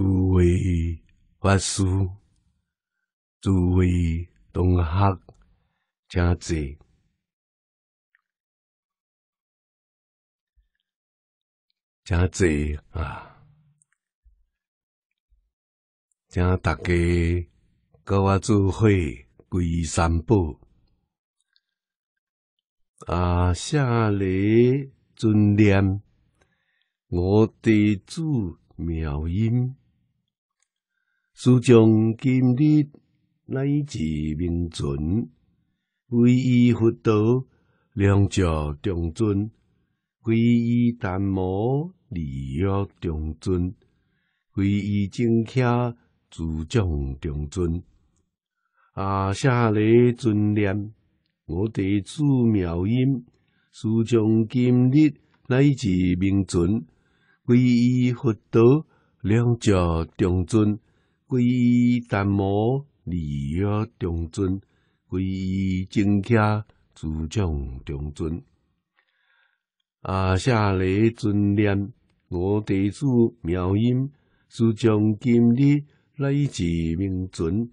诸位法师，诸位同学、请坐。家姐啊，请大家跟我做会归三宝啊！下礼尊念我地主妙音。殊从今日乃至明存，皈依佛陀，两教重尊；皈依檀摩，利约重尊；皈依正教，诸将重尊。阿舍利尊念，我弟子妙音，殊从今日乃至明存，皈依佛陀，两教重尊。皈依檀宝，礼乐中尊；皈依正教，诸将中尊。阿舍利尊念我地主妙音，诸将今日来至明尊。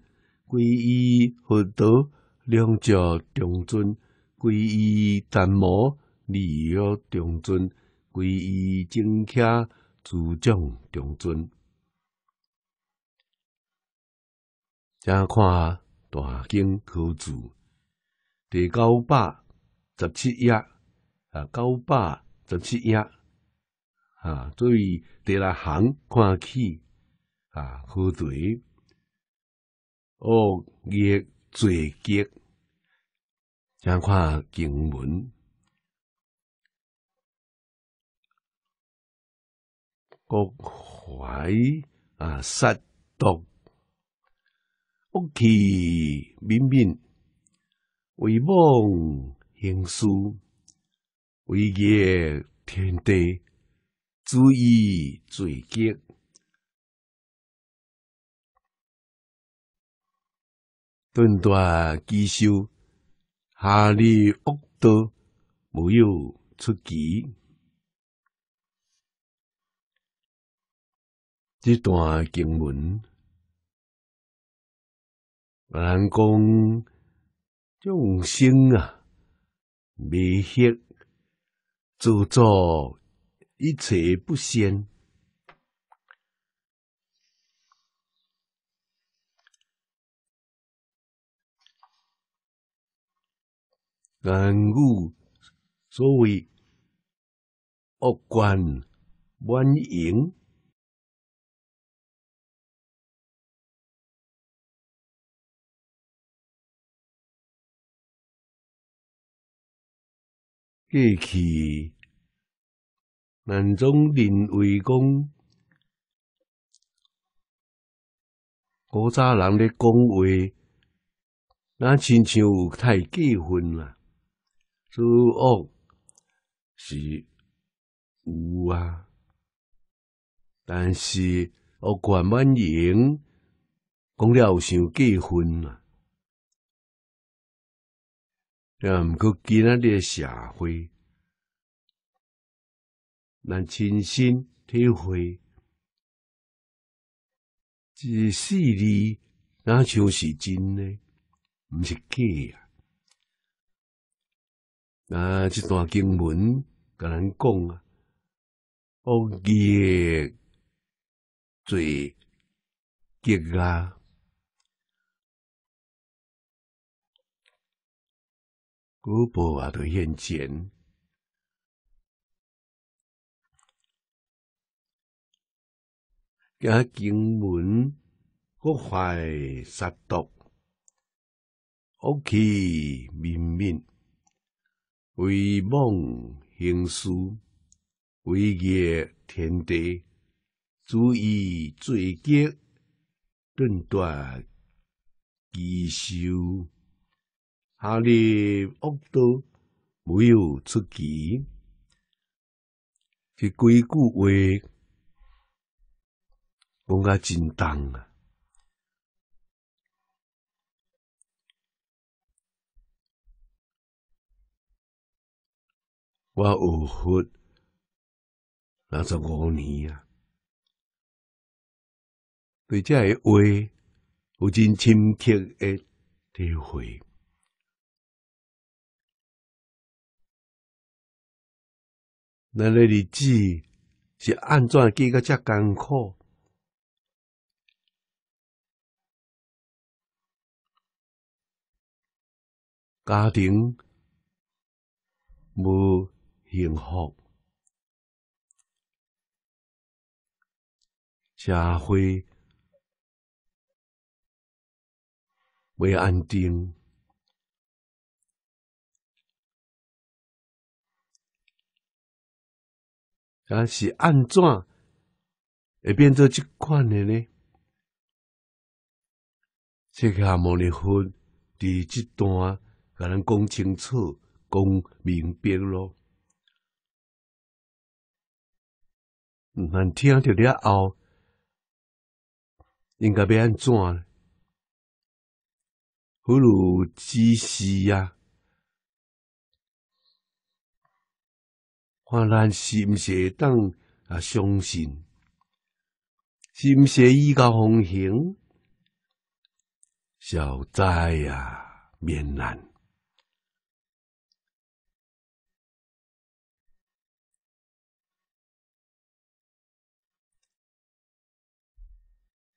皈依佛陀，两教中尊；皈依檀宝，礼乐中尊；皈依正教，诸将中尊。正看大经口字第九百十七页啊，九百十七页啊，作第六行看起啊，口嘴恶业罪结，正看经文，国怀啊，杀毒福气绵绵，威望兴盛，威业天地，足以罪极。顿断机修，下利恶道，无有出奇。这段经文。人公众生啊，未歇自作一切不先，人语所谓恶观妄言。过去，人总认为讲古早人咧讲话，那亲像有太过分啦。主恶是有啊，但是我贯满盈，讲了有少过分啦。让毋过今仔日诶社会，咱亲身体会，这四字那像是真诶，毋是假呀。那即段经文甲咱讲啊，恶业罪结啊。古堡也都现前。加经文，各怀杀毒，屋企明明为梦行书，为业天地，注意罪孽，顿断机修。哈利奥多没有出奇，是几句话，讲感真重啊！我有佛二十五年啊！对这的话，有真深刻的体会。咱的日子是安怎过个才艰苦，家庭无幸福，社会未安定。啊是安怎会变做即款的呢？这个阿弥利佛在即段甲咱讲清楚、讲明白咯。咱听着了后，应该要安怎？不如仔细啊。看咱是毋是当啊相信？是毋是依靠奉行？小灾呀，免难。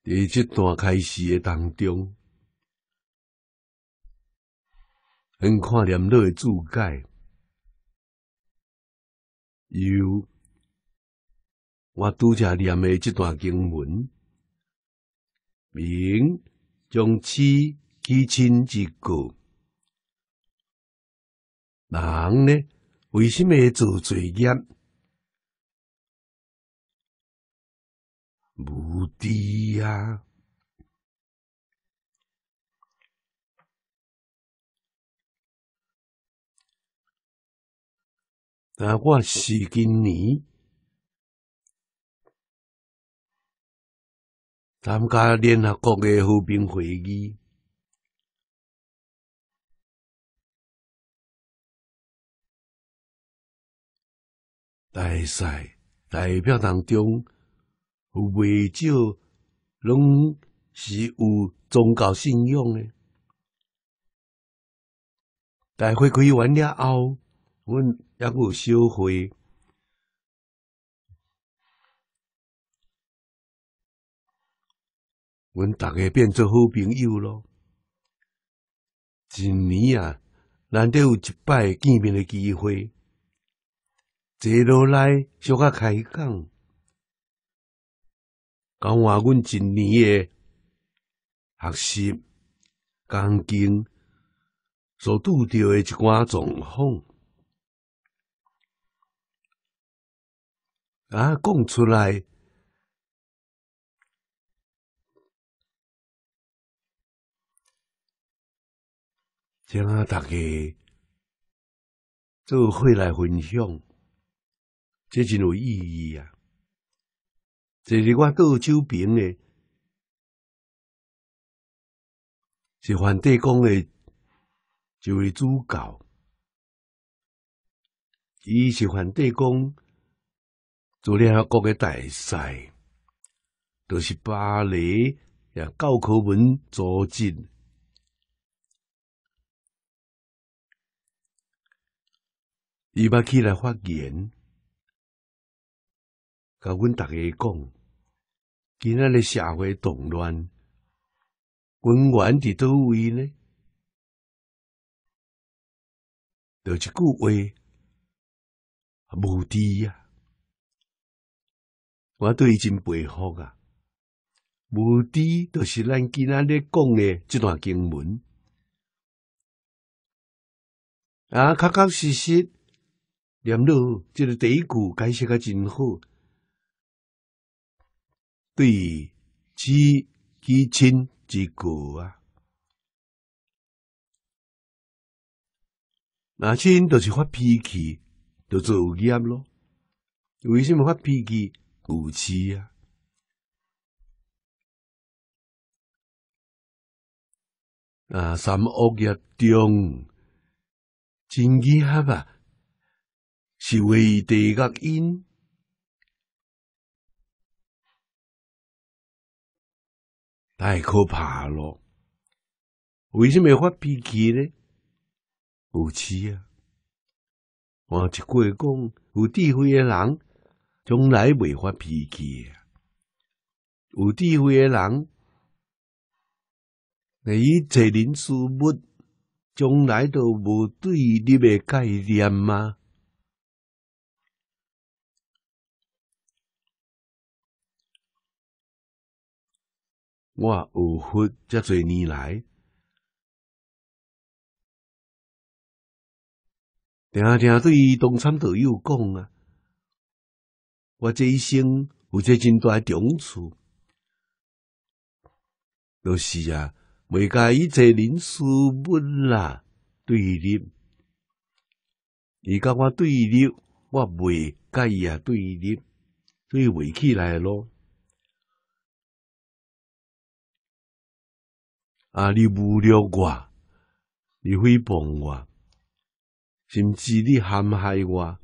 第七段开始的当中，很看念你的注解。有，我拄则念诶即段经文，明将此其亲之故，人呢为什么做罪业？无知啊！那我是今年参加联合国的和平会议大赛代表当中，有未少拢是有宗教信仰的。大会开完了后。阮也有小会，阮逐个变做好朋友咯。一年啊，难得有一摆见面诶机会，坐落来小可开讲，讲话阮一年诶学习、工筋所拄着诶一寡状况。啊，讲出来，然后大家做会来分享，这真有意义啊！这是我到周边的，是梵蒂冈的这位主教，伊是梵蒂冈。昨天下国嘅大赛，都是巴黎，由教科文组织。伊把起来发言，甲阮逐个讲：，今仔日社会动乱，根源伫倒位呢？就一句话，无知啊。我对伊真佩服啊！无知就是咱今仔日讲诶这段经文啊，确确实实，念路即个第一句解释个真好。对于知知亲知故啊，那亲就是发脾气，就做有业咯。为什么发脾气？有妻呀！啊，三恶业中，真机哈吧，是为地狱因，太可怕了。为什么发脾气呢？有妻啊！我一句讲，有智慧的人。从来未发脾气有智慧诶人，你一切林树木，从来都无对立诶概念吗？我学佛这侪年来，常常对同山道友讲啊。我这一生有这真大的好处，就是啊，未介一切人输本啦，对立，而甲我对立，我未介啊对立，对袂起来咯。啊，你不了我，你诽谤我，甚至你陷害我。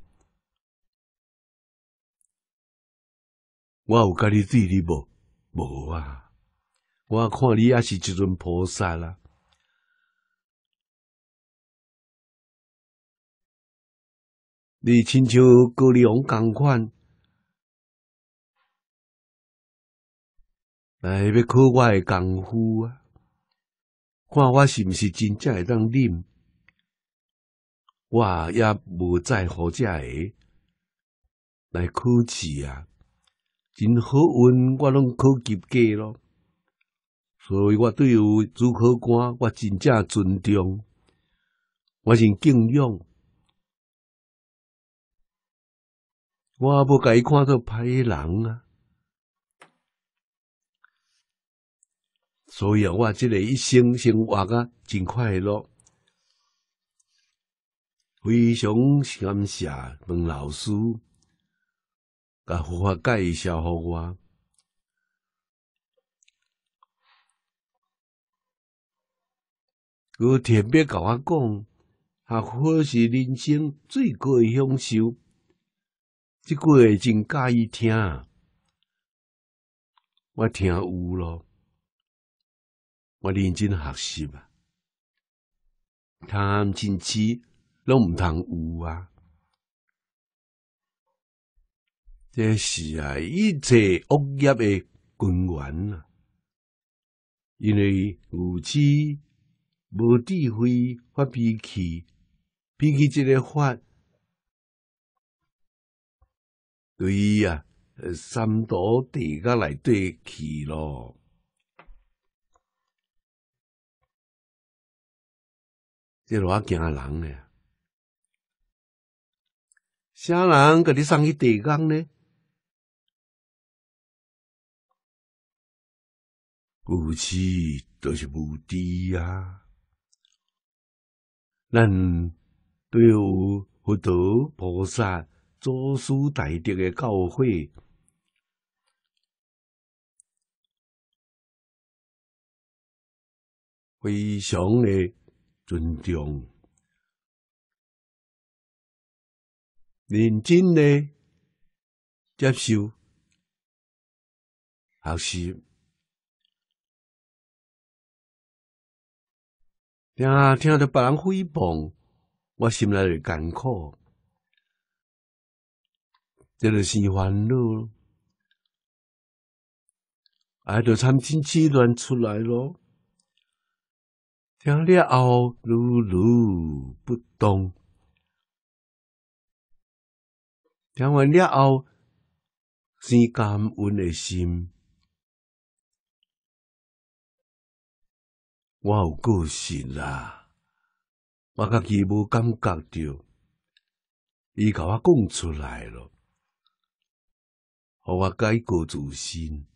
我有甲你对你无？无啊！我看你也是一尊菩萨啦。你亲像高丽王捐款，来要考我的功夫啊！看我是毋是真正会当忍，我也无在乎这个来考试啊！真好运，我拢考及格了，所以我对有主考官，我真正尊重，我真敬仰，我甲伊看做歹人啊。所以啊，我即个一生生活啊，真快乐，非常感谢孟老师。甲佛法介绍互我，你特别甲我讲，阿佛是人生最高诶享受，即句话真介意听我听有咯，我认真学习吧，贪嗔痴拢毋通有啊！这是啊，一切恶业的根源呐。因为无知、无智慧、发脾气，脾气即个发，对啊，三道地甲来对去咯。这偌惊人呢？啥人甲你送去地宫呢？无始都是无底呀！咱对佛陀菩萨祖师大德的教诲，非常的尊重，认真的接受学习。听啊，听到别人诽谤，我心内会干苦，这就是烦恼；爱就他们气执乱出来咯，听了后如如不动，听完了后是感恩的心。我有个性啦，我家己无感觉着，伊甲我讲出来了，互我改过自新。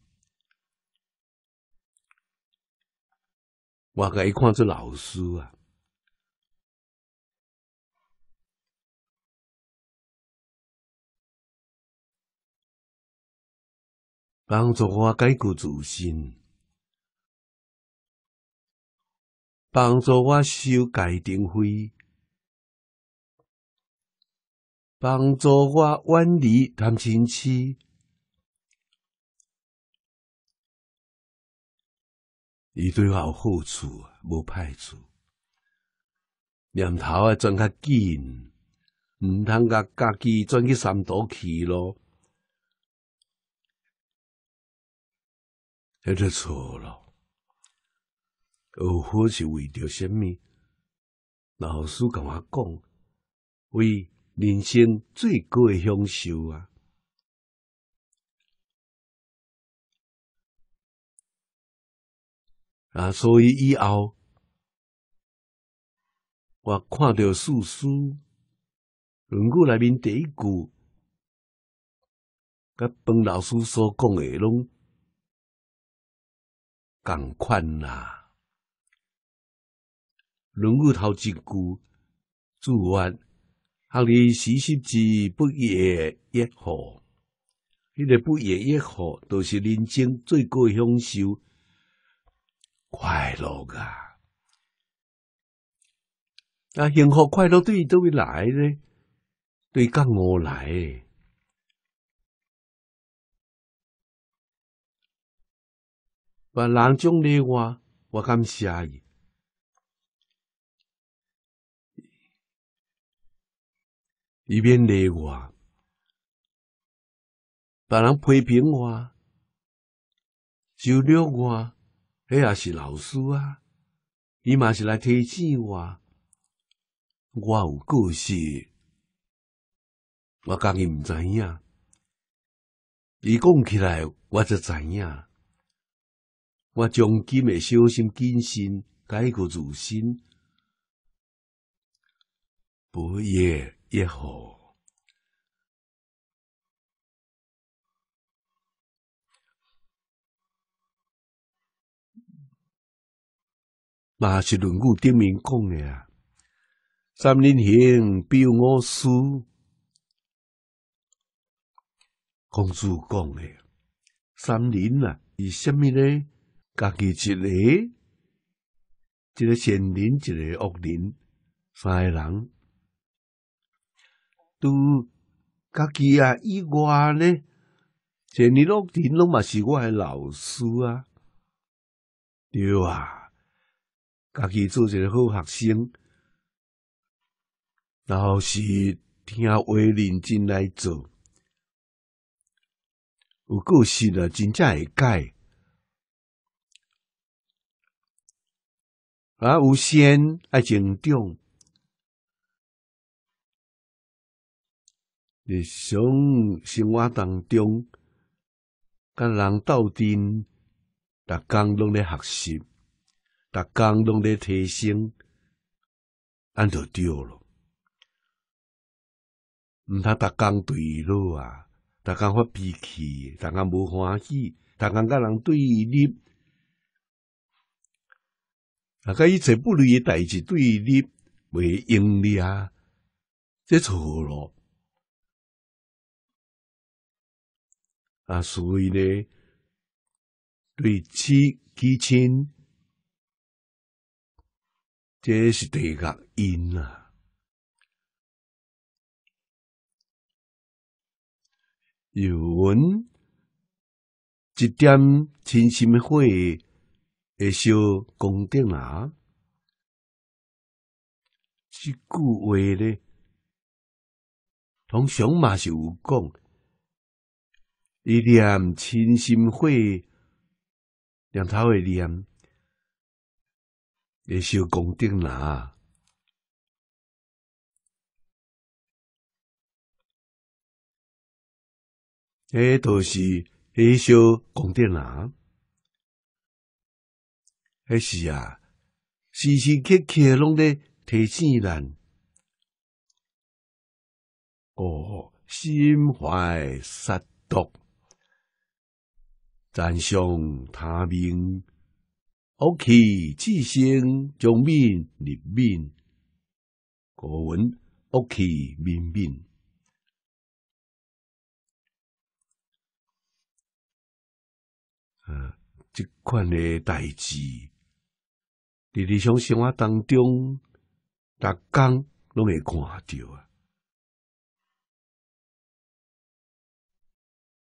我伊看做老师啊，帮助我改过自新。帮助我修家庭费，帮助我远离贪嗔痴。伊对我有好处，无歹处。念头啊，转较紧，毋通甲家己转去三途去咯，这就错咯。而好是为着什么？老师甲我讲，为人生最高的享受啊！啊，所以以后我看到四书，论语内面第一句，甲本老师所讲的拢共款啦。龙骨头一句，祝愿学理时实知不也也好，迄个不也也好，都是人生最高享受，快乐啊！啊，幸福快乐对都会来对各我来。别人将的话，我感谢伊。一免累我，别人批评我，纠正我，迄也是老师啊！伊嘛是来提醒我，我有故事，我讲伊毋知影，伊讲起来我就知影，我将今个小心谨慎，改过自新，不也？也好，嘛是《论语》里面讲的啊。三人行，必有我师。孔子讲的，三人啊，以什米呢？家己一个，一个善人，一个恶人，三个人。都家己啊，以外咧，这尼落田拢嘛是，我的老师啊，对啊，家己做一个好学生，然后是听话认真来做，有够是啊，真正会改，啊，有先爱成长。日常生活当中，甲人斗阵，逐工拢咧学习，逐工拢咧提升，安就对咯。毋通逐工对路啊，逐工发脾气，逐工无欢喜，逐工甲人对立，啊！工一切不利诶代志对立袂应你啊，这错咯。啊，所以呢，对妻、对亲，这是第一个因啊。有文一点真心的火，会烧宫殿啊。这句话呢，通常嘛是有讲，伊念亲心会，念头会念，会修功德啦。诶，都是会修功德啦。诶，是啊，时时刻刻拢咧提醒咱。哦，心怀杀毒。赞赏他明屋企志向，将面立面，个文屋企面面，呃，即款的代志，你日常生活当中，逐工拢会看到啊？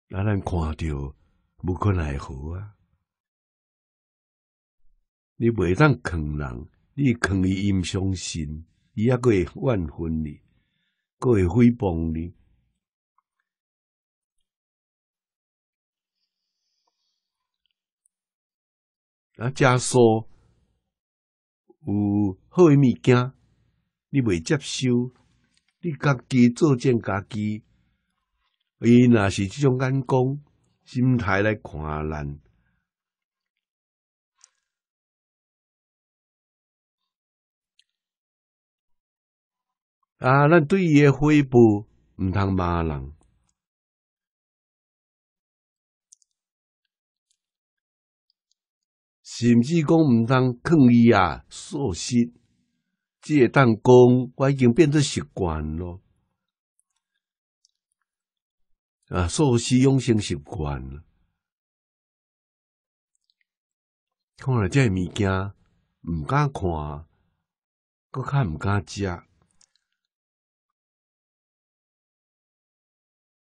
咱看到？无可奈何啊！你袂当坑人，你坑伊伊毋相信，伊抑也会怨恨你，个会诽谤你。啊，家属有好诶物件，你袂接受，你家己作践家己，伊若是即种眼光。心态来看咱。啊，咱对伊诶回报毋通骂人，甚至讲毋通抗议啊，诉说，只会当讲我已经变得习惯咯。啊，素食养生习惯，看了这物件，毋敢看，搁较毋敢食。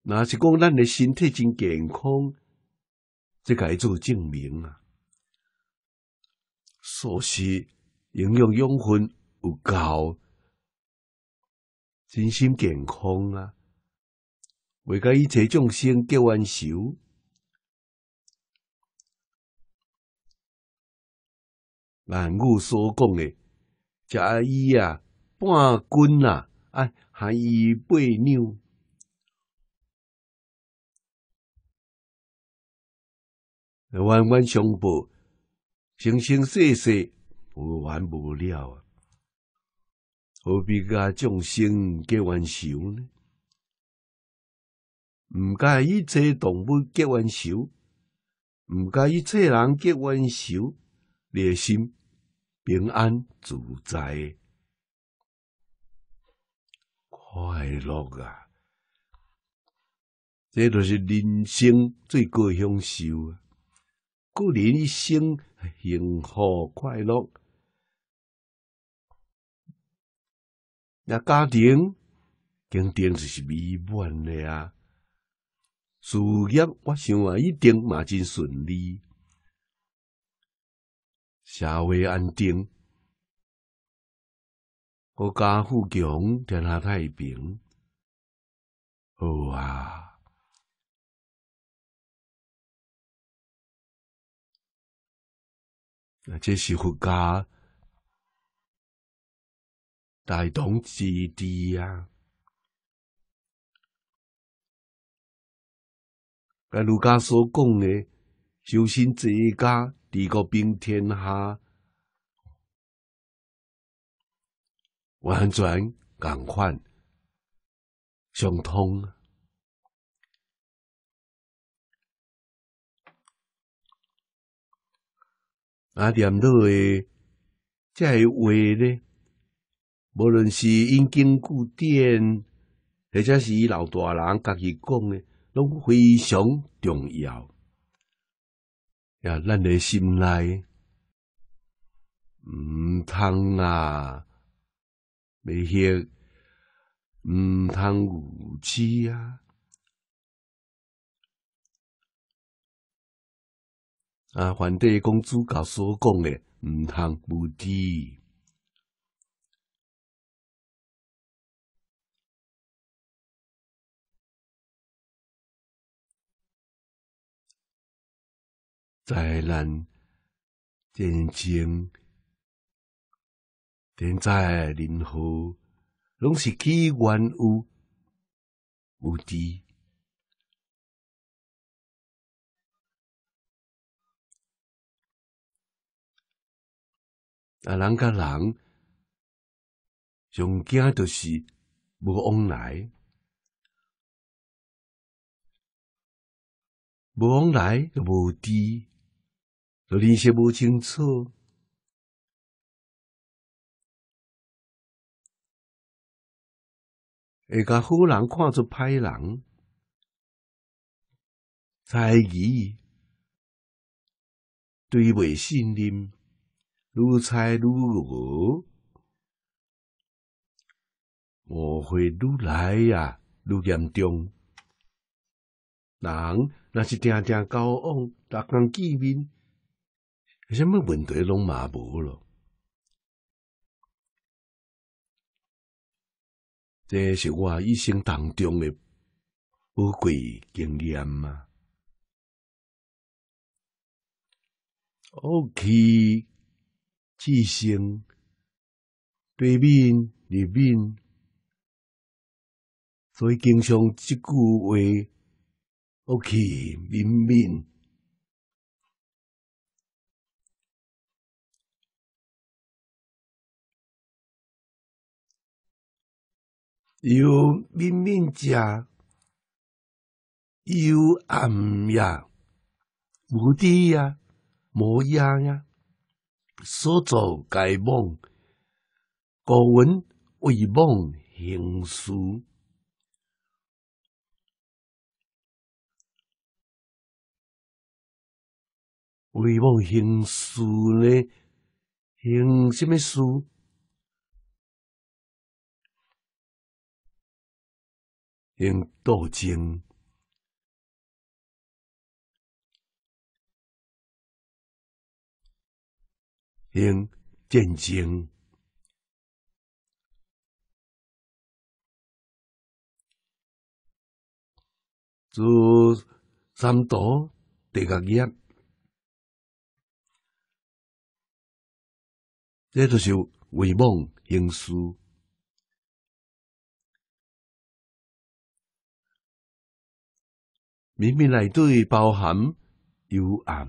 若是讲咱的身体真健康，即该做证明啊。素食营养养分有够，真心健康啊。为甲伊找众生结完仇，按古所讲的，食阿伊啊半斤啊，啊含伊八两，冤冤相报，生生世世无完无了啊！何必甲众生结完仇呢？唔该，一切动物结完仇，唔该一切人结完寿，你心平安自在，快乐啊！这都是人生最高享受啊！个人一生幸福快乐，那家庭肯定就是美满的啊！事业，我想啊，一定嘛真顺利，社会安定，国家富强，天下太平。好啊，那这是国家大同之地啊。甲儒家所讲的“修身齐家，治国平天下”，完全共款相通。啊，念都诶，即系话咧，无论是因经古典，或者是伊老大人家己讲诶。拢非常重要，呀！咱的心内毋通啊，未歇毋通无知啊。啊，反对公主教所讲的毋通无知。灾难、战争、天灾人祸，拢是起源于无知。啊，人甲人，上惊就是无往来，无往来就无知。着认识无清楚，会甲好人看出歹人，猜疑对袂信任，如猜如无，误会愈来呀愈严重。人若是定定交往，逐家见面。什么问题拢嘛无咯？这是我一生当中的宝贵经验吗？恶气自生，对面立面，所以经常这句话：恶气明明要明明家，要暗呀，无滴呀，无呀呀。所造皆梦，古文为梦行书，为梦行书呢？行什么书？用斗争，用战争，做三刀，第二个，这就是为梦行素。明明嚟对包含幽暗，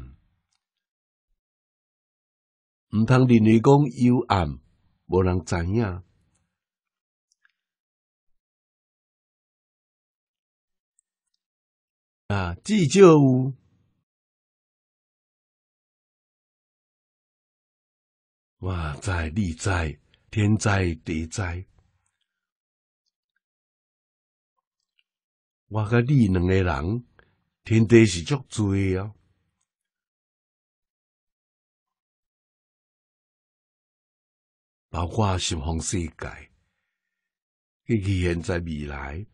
唔通认为讲幽暗，无人知影。啊，至少有我在你在天灾、地灾，我甲你两个人。天地是足注啊，包括是弘世界，吉预现在未来，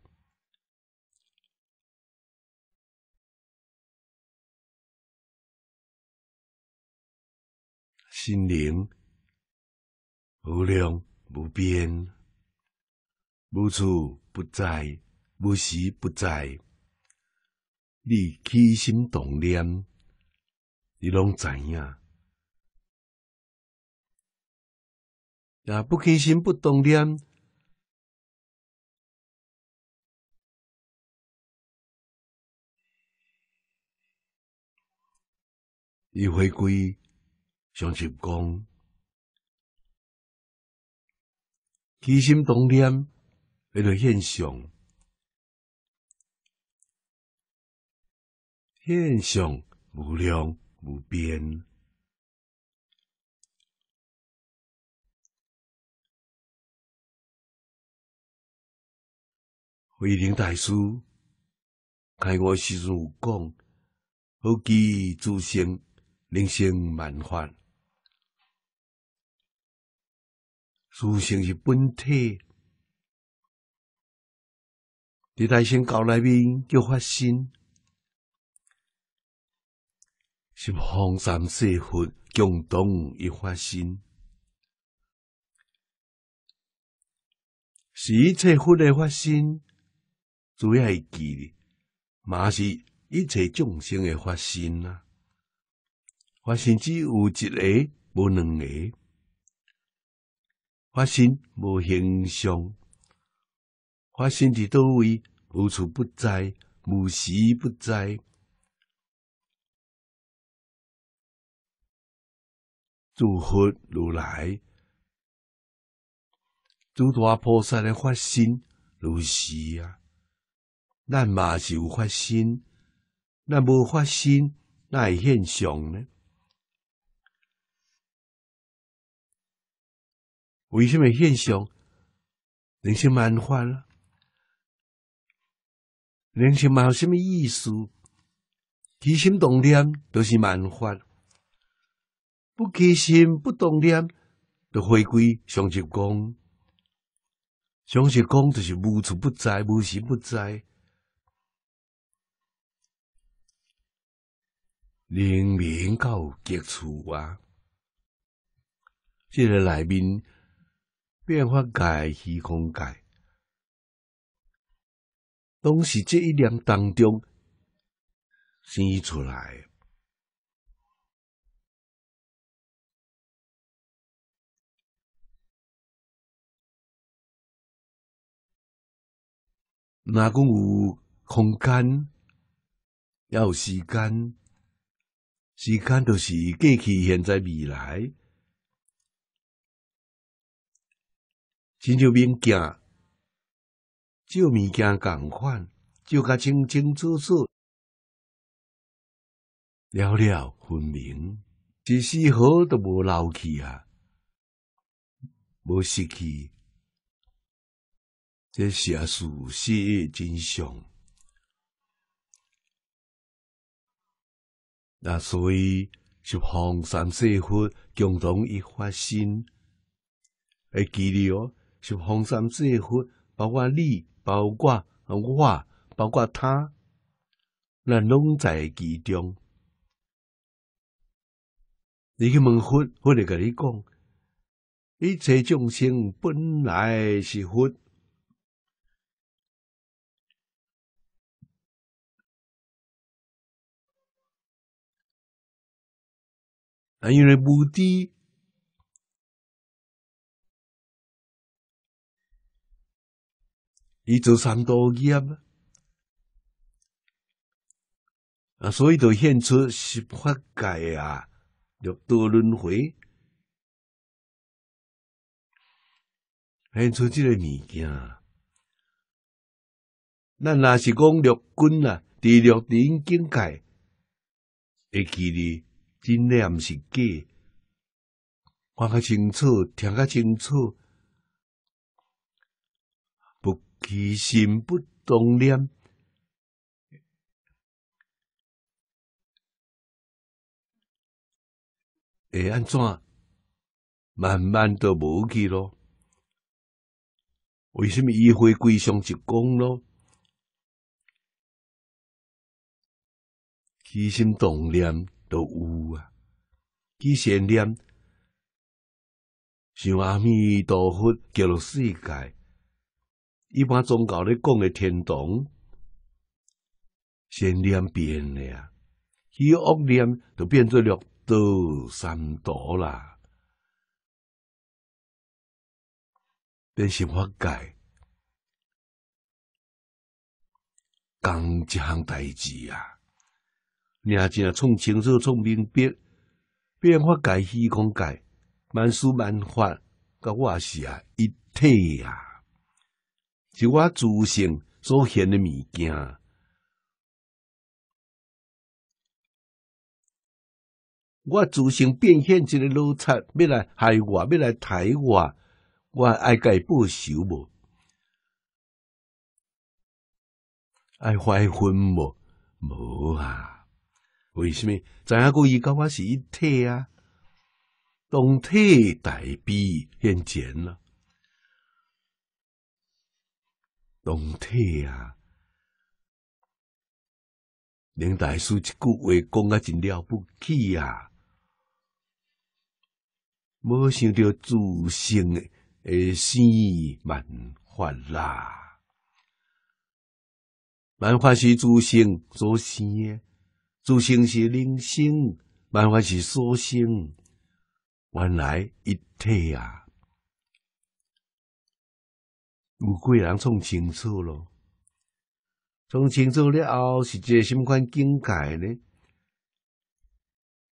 心灵无量无边，无处不在，无时不在。你起心动念，你拢知影；那不起心、不动念，你回归常寂光。起心动念，迄个现象。现象无量无边。慧能大师开我时，有讲：何其诸生，人生万法。自生是本体，伫大乘教内面叫法身。是方三四佛共同一发心，是一切佛的发心，主要会记的，嘛是一切众生的发心啊。发心只有一个，无两个。发心无形象，发心伫倒位，无处不在，无时不在。如佛如来，诸大菩萨的发心如是啊，咱嘛是有发心，咱无发心，哪会现象呢？为什么现象？人生漫画啦，人生心有什么意思，起心动念都是漫画。不开心、不动念，都回归常寂光。常寂光就是无处不在、无时不在，连较到极处啊！这个内面变化界、虚空界，拢是这一念当中生出来。若讲有空间，要有时间，时间著是过去、现在、未来。真有物件，只物件共款，就较清清楚楚、了了分明，一丝毫都无漏去啊，无失去。这邪术事业真相，那所以是黄山智慧共同一发心，诶，记住哦，是黄山智慧，包括你，包括我，包括他，那拢在其中。你去问佛，佛会跟你讲，一切众生本来是佛。因为无知，伊做三多业啊，所以就现出十法界啊，六道轮回，现出即个物件。咱若是讲六根啊，第六顶境界会记哩。真嘞毋是假，看较清楚，听较清楚，不起心不动念，会安怎？慢慢都无去咯。为什么伊回归上就讲咯？起心动念。都有啊，去善念，想阿弥陀佛救了世界，一般宗教咧讲的天堂，善念变了，去恶念就变做了道三多啦，变成法界，讲这项代志啊。认真啊，从清楚，从明白，变化改，虚空改，万书万法，甲我是啊，一体啊，是我自性所现的物件。我自性变现一个老贼，要来害我，要来杀我，我爱该报仇无？爱怀恨无？无啊！为什么？知影古一讲话是一体啊，同体代悲现见啊，同体啊！林大师一句话讲啊，真了不起啊！无想到祖性会生万法啦，万法是自性做生诶。自性是灵性，万法是所性，原来一体啊！有几人创清楚了？创清楚了后是一个什么境界呢？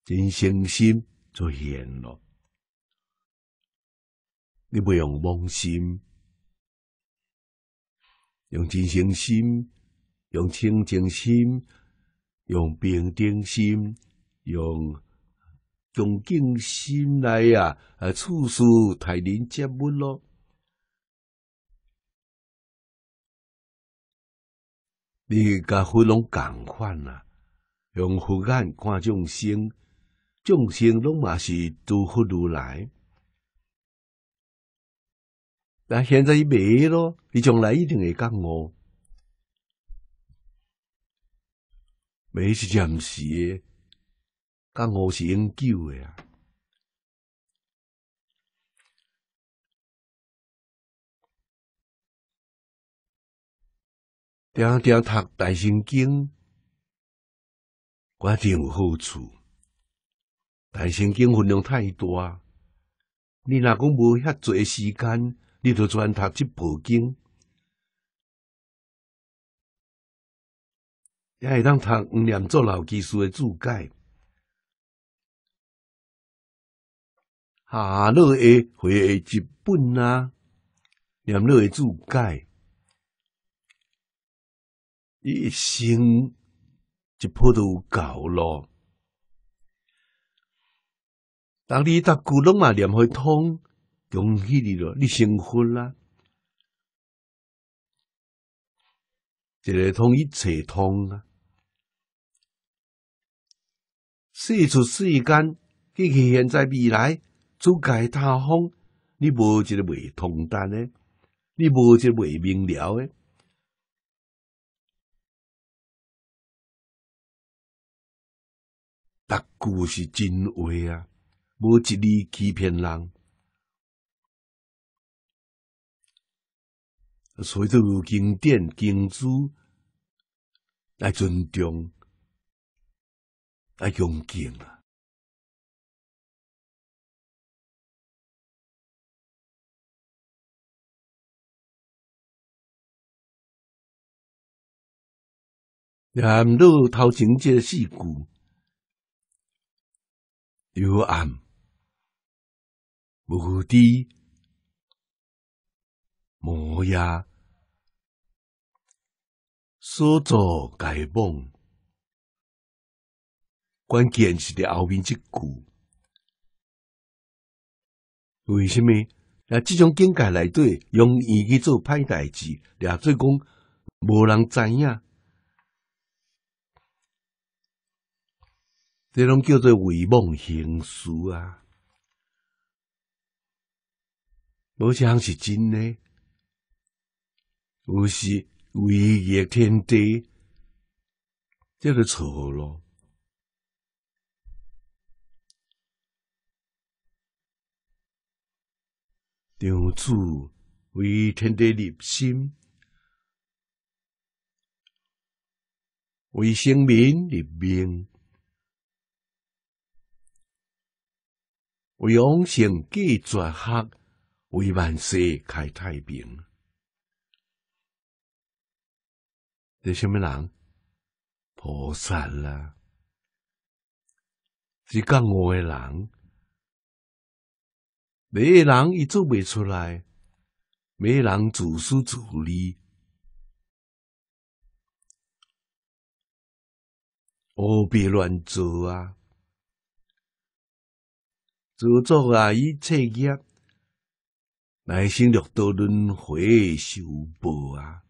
真心心就现了，你不用妄心，用真心，用清净心。用平等心，用恭敬心来啊，处事待人接物咯。你甲佛拢共款啊，用佛眼看众生，众生拢嘛是诸佛如来。那现在伊未咯，你将来一定会干我。每一次暂时，刚好是永久的啊！天天读大神经，肯定有好处。大神经分量太大，你若讲无遐侪时间，你著专读这部经。也会当他念做老技术的注解，下落的回忆基本啊，念落的注解，一生一坡都够咯。当你达古龙嘛念会通，恭喜你了，你成婚啦！一个通，一切通啊！世出世间，今去现在、未来，主界他方，你无一个未通达呢？你无一个未明了的。白句是真话啊，无一字欺骗人。所以做经典经书来尊重。啊，勇敢啊！念你头前这四句：有暗、无低、无压、所皆梦。关键是伫后面即句，为什么？那即种境界内底用易去做歹代志，掠做讲无人知影，这种叫做为梦行事啊。无一项是真的，有时为业天地，这个错咯。张子为天地立心，为生民立命，为往圣继绝学，为万世开太平。这什么人？菩萨啦！浙江我的人。每个人伊做未出来，每个人自私自利，何必乱做啊？做作啊，一切业，乃生六道轮回受报啊！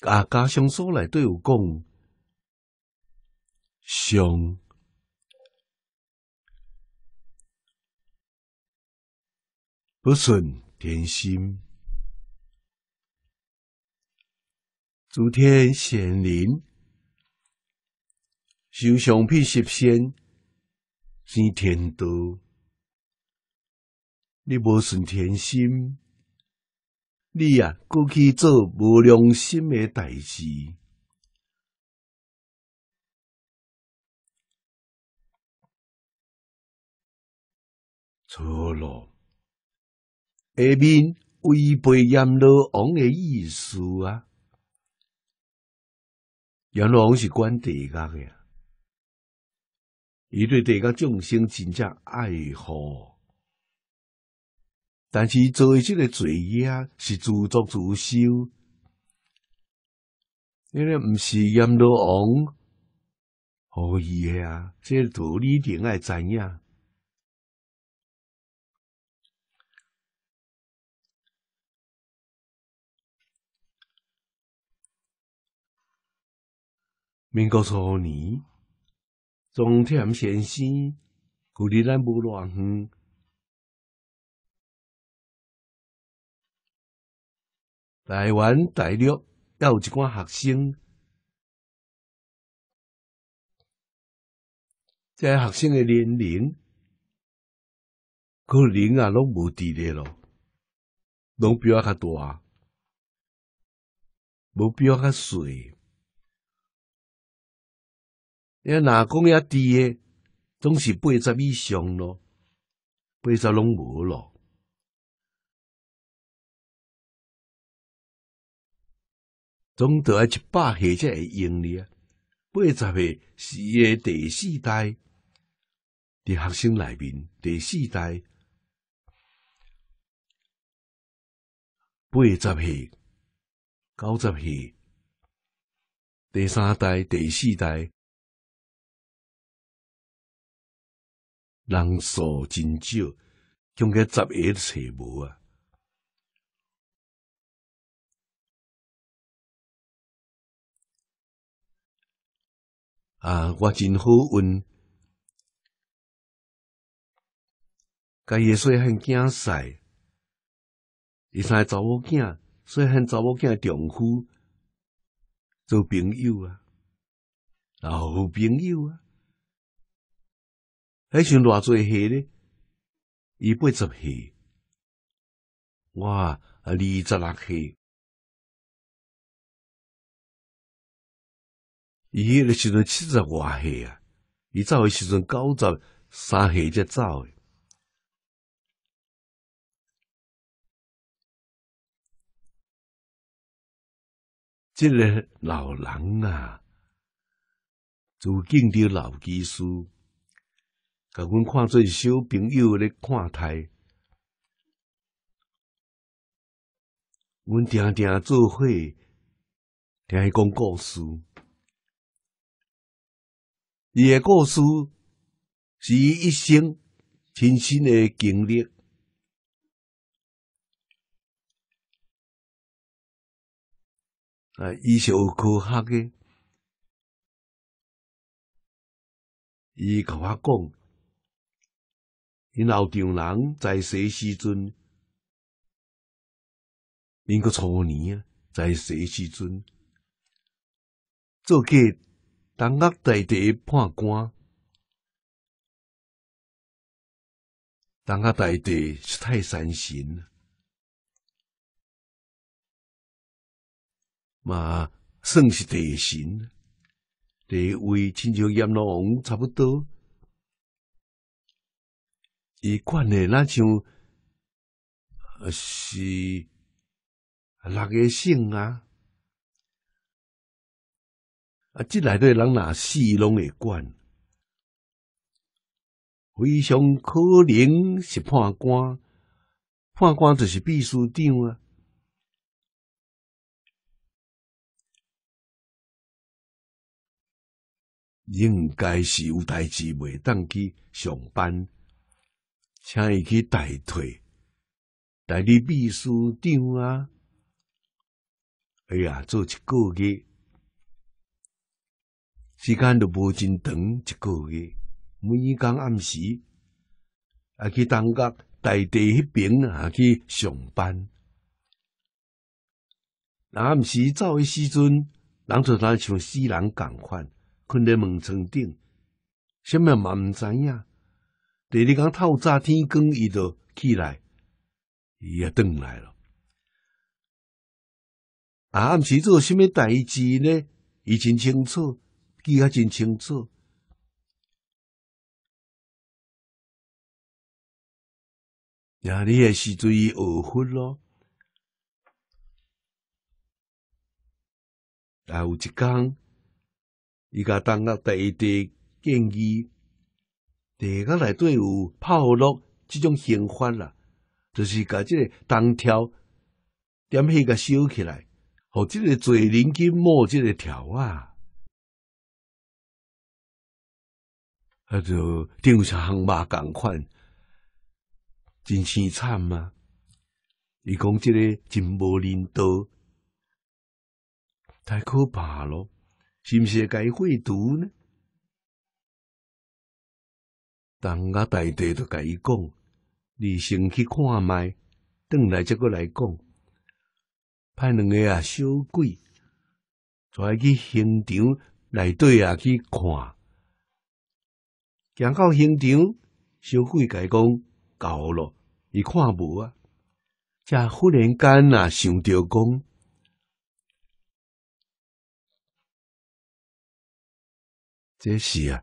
啊，家乡所内都有讲。上不顺天心，诸天显灵修上品十仙，行天道。你无顺天心，你呀，过去做无良心的代志。错了，下面违背阎罗王的意思啊！阎罗王是管地界嘅，伊对地界众生真正爱护，但是做伊这个罪业是自作自受，因为唔是阎罗王意以啊，这道理你应该知影。并告诉你，中天先生鼓励咱不乱哼。台湾、大陆也有一寡学生，这学生的年龄，可能啊拢无伫咧咯，拢比我较大，比标较小。你若讲遐低诶，总是八十以上咯，八十拢无咯，总得爱一百岁才会用哩啊！八十岁是第四代，伫学生内面第四代，八十岁、九十岁，第三代、第四代。人数真少，强加十个找无啊！啊，我真好运，家己细汉婿，赛，伊个查某囝，细汉查某囝丈夫做朋友啊，老朋友啊。还剩偌侪岁呢？伊八十岁，哇！啊，二十六岁，伊迄个时阵七十多岁啊，伊走诶时阵九十三岁就早去。真个老人啊，就敬着老吉叔。甲阮看做小朋友咧看台，阮常常做伙，听伊讲故事。伊诶故事是伊一生亲身诶经历，啊，伊是有科学诶。伊甲我讲。因老丈人在世时阵，因国初年啊，在世时阵做客东岳大地判官，东岳大地是泰山神，嘛算是地神，地位亲像阎罗王差不多。一管的那就是六个姓啊？啊，这底对人哪事拢会管，非常可能是判官，判官就是秘书长啊，应该是有代志袂当去上班。请伊去代退，代理秘书长啊！哎呀，做一个月时间都无真长，一个月，每天暗时啊去东角代地迄边啊去上班，那暗时走诶时阵，人就当像死人共款，困伫门窗顶，啥物嘛毋知影。第二天透早天光，伊就起来，伊也转来了。啊，暗时做什么代志呢？伊真清楚，记啊真清楚。呀、后你也是注意二分咯。啊，有一天，伊甲东个第一滴建议。地下内底有炮烙即种刑法啦，就是甲即个铜条点起甲烧起来，互即个罪人去摸即个条啊，啊就就像行马共款，真凄惨啊！伊讲即个真无人道，太可怕咯，是毋是该废除呢？同阿大地就甲伊讲，二先去看麦，等来再个来讲。派两个啊小鬼，再去刑场内底啊去看。行到刑场，小鬼甲伊讲，够了，伊看无啊。才忽然间啊，想着讲，这是啊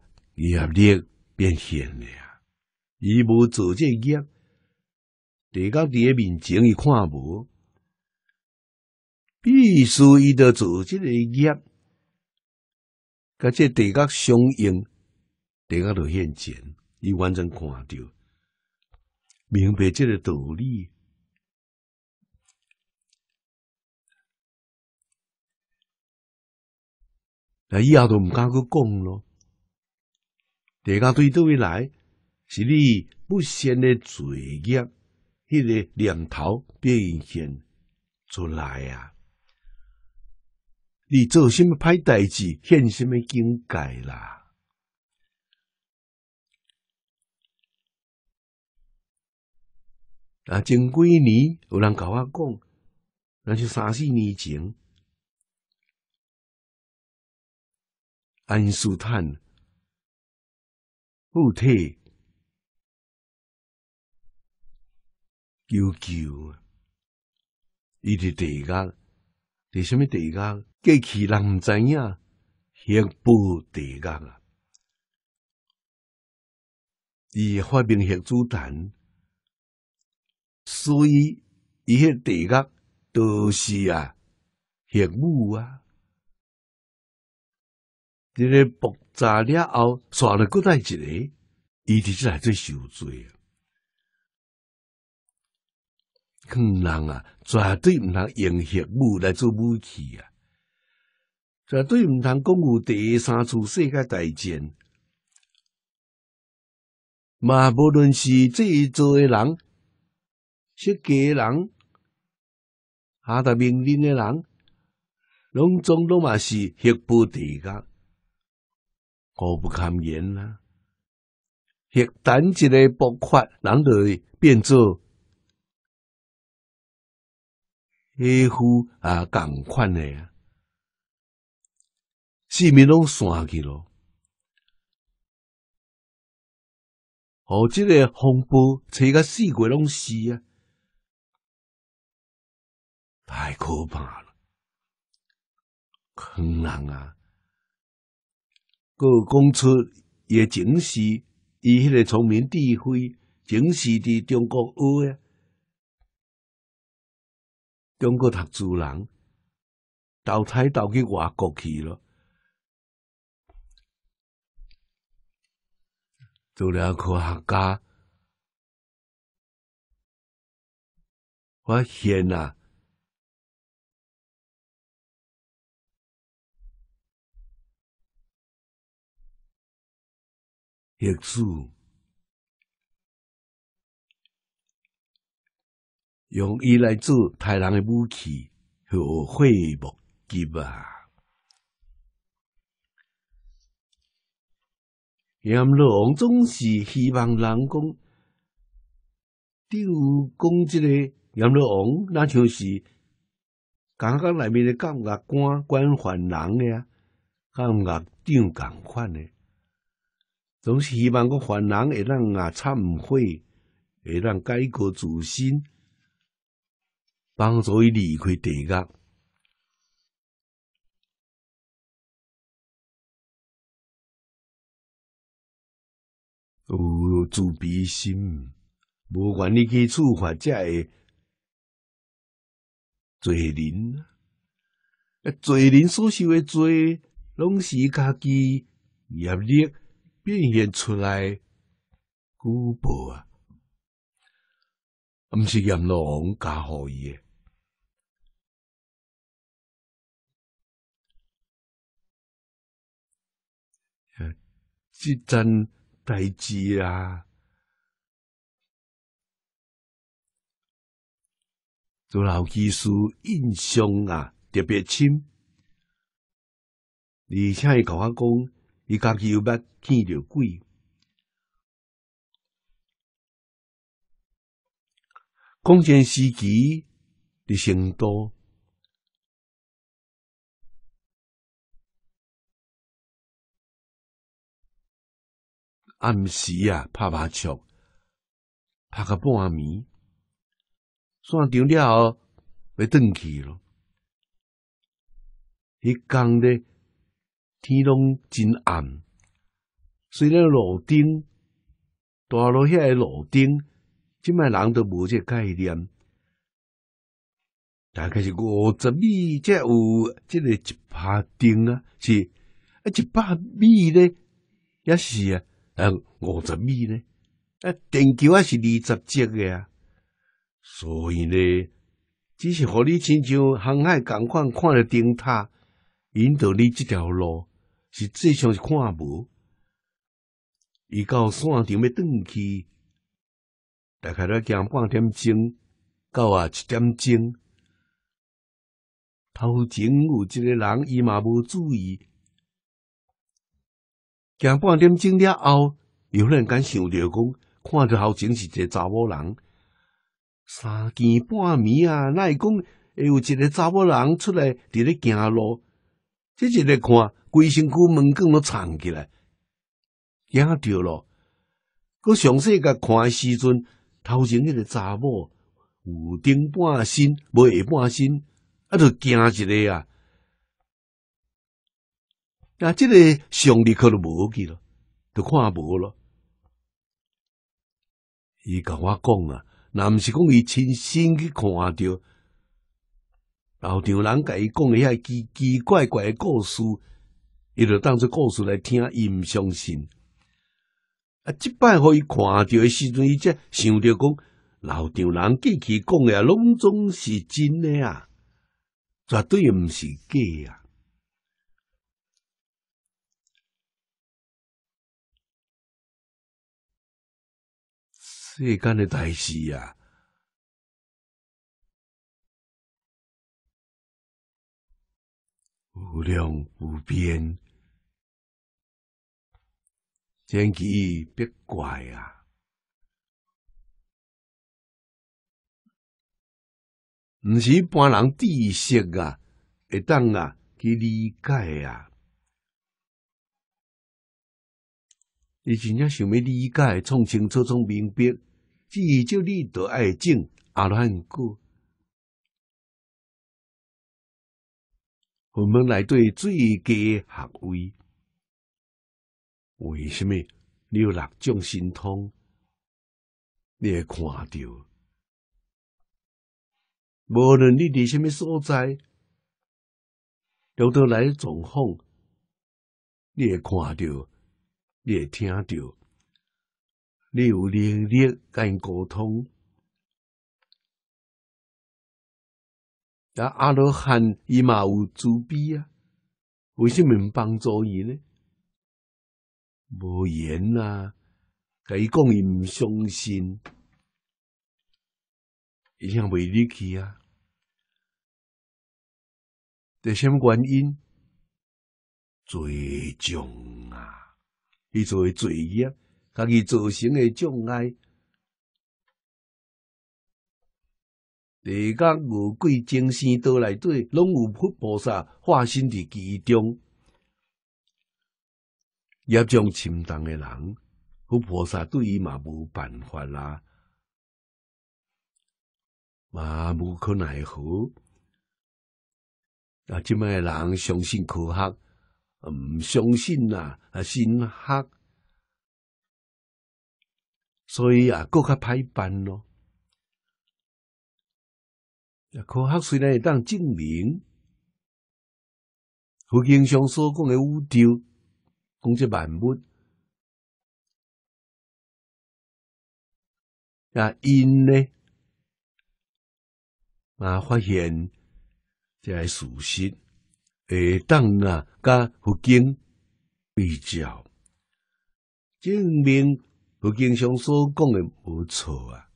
啊咧。变现了，伊无做这业，地到伫一面前伊看无，必须伊得做这个业，甲这地甲相应，地甲都现钱，伊完全看到，明白这个道理，那以后都唔敢去讲咯。大家对都来，是你不善的罪业，迄个念头变现出来啊！你做什么歹代志，现什么境界啦？啊，前几年有人甲我讲，那是三四年前，安斯坦。后天，九九啊，伊伫地格，伫什么地格？过去人毋知影，血布地格啊。伊发明血子弹，所以伊迄地格都是啊，血武啊。伫咧爆炸了后，刷了古代一个，伊伫即来做受罪啊！坑人啊，绝对毋通用核武来做武器啊！绝对毋通讲有第三次世界大战。嘛，无论是这一组嘅人、小个人、下达命令嘅人，拢总拢嘛是核武地噶。好不堪言啦！一等一个爆发，就会变做黑乎啊，共款的啊，市民拢散去咯。哦，这个风波吹个四季拢死啊，太可怕了，坑人啊！个讲出，个情是伊迄个聪明智慧，整是伫中国学诶，中国读书人，投胎投去外国去了，做了科学家，发现啊。历史用伊来做太人的武器，后悔莫及啊！阎罗王总是希望人公，丢公这个阎罗王，那就是刚刚内面的干狱官管犯人的啊，干阿长共款的。总是希望个凡人，会人啊忏悔，会人改过自新，帮助伊离开地狱。有慈悲心，无管意去处罚遮会罪人，罪人所受的罪，拢是家己业力。变现出来古博啊，毋是阎罗王加好伊的，即阵代志啊，做老技师印象啊特别深，而且伊甲话讲。伊家己又捌见到鬼。抗战时期，伫成都，暗时啊，拍麻将，拍个半暝，散场了，要转去咯。迄工咧天拢真暗，虽然路灯，大路遐个路灯，即卖人都无这概念。大概是五十米，则有即个一趴灯啊，是啊，一百米咧，也是啊，啊五十米咧，啊电球啊是二十只个啊。所以咧，只是互你亲像航海港款，看着灯塔引导你即条路。实际上，是看无。伊到山顶要转去，大概了行半点钟，到啊一点钟。头前有一个人，伊嘛无注意，行半点钟了后，忽然间想着讲，看着头前是一个查某人，三更半暝啊，那会讲会有一个查某人出来伫咧行路，即一日看。规身躯门卷都藏起来，惊着咯。佮上细甲看诶时阵，头前迄个查某，有顶半身，无下半身，啊，着惊一个啊。啊，即个上弟可能无去咯，着看无咯。伊甲我讲啊，若毋是讲伊亲身去看着，老丈人甲伊讲诶遐奇奇怪怪的故事。伊就当作故事来听，伊毋相信。啊，即摆互伊看着诶时阵，伊则想着讲，老丈人记起讲啊，拢总是真诶啊，绝对毋是假啊。世间诶代事啊，无量无边。千奇百怪啊！唔是一般人知识啊，会当啊去理解啊。伊真正想要理解、创清楚、创明白，至少你得爱静阿卵过。我们来对最佳学位。为什么有六种神通，你会看到？无论你伫什么所在，了得来状况，你会看到，你会听到，你有能力甲因沟通。啊，阿罗汉伊嘛有慈悲啊？为什么帮助伊呢？无言啊，甲伊讲伊毋相信，伊向未入去啊。这些原因最重啊，伊做罪啊，家己造成诶障碍。地藏、五鬼、精师倒来对，拢有佛菩萨化身伫其中。业障深重嘅人，佛菩萨对伊嘛无办法啦，嘛无可奈何。啊，即卖嘅人相信科学，毋相信呐，啊信黑，所以啊，更加歹办咯。啊，科学虽然会当证明，佛经上所讲嘅宇丢。讲作万物，啊，因呢啊，发现这些事实。会当啊，甲佛经对照，证明佛经上所讲的无错啊。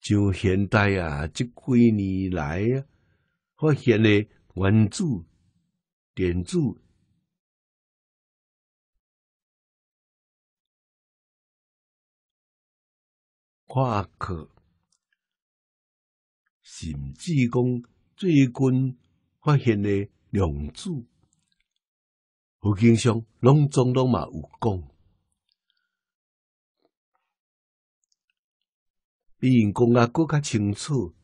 就现代啊，即几年来啊，发现的原子、电子。夸克、甚至讲最近发现的量子，佛经上拢总拢嘛有讲，比人讲啊更加清楚。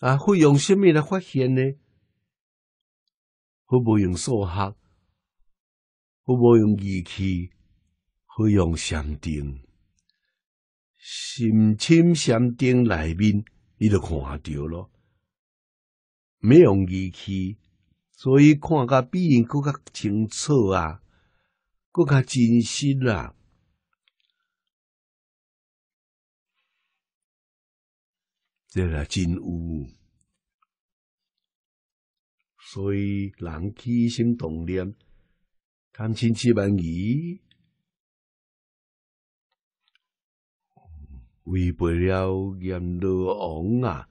啊，会用什么来发现呢？会不用数学，会不用仪器，会用上定。深青山顶内面，你就看著咯。没有仪器，所以看个比人更加清楚啊，更加真实啦，这个真有。所以人起心动念，贪嗔痴慢疑。违背了阎罗王啊，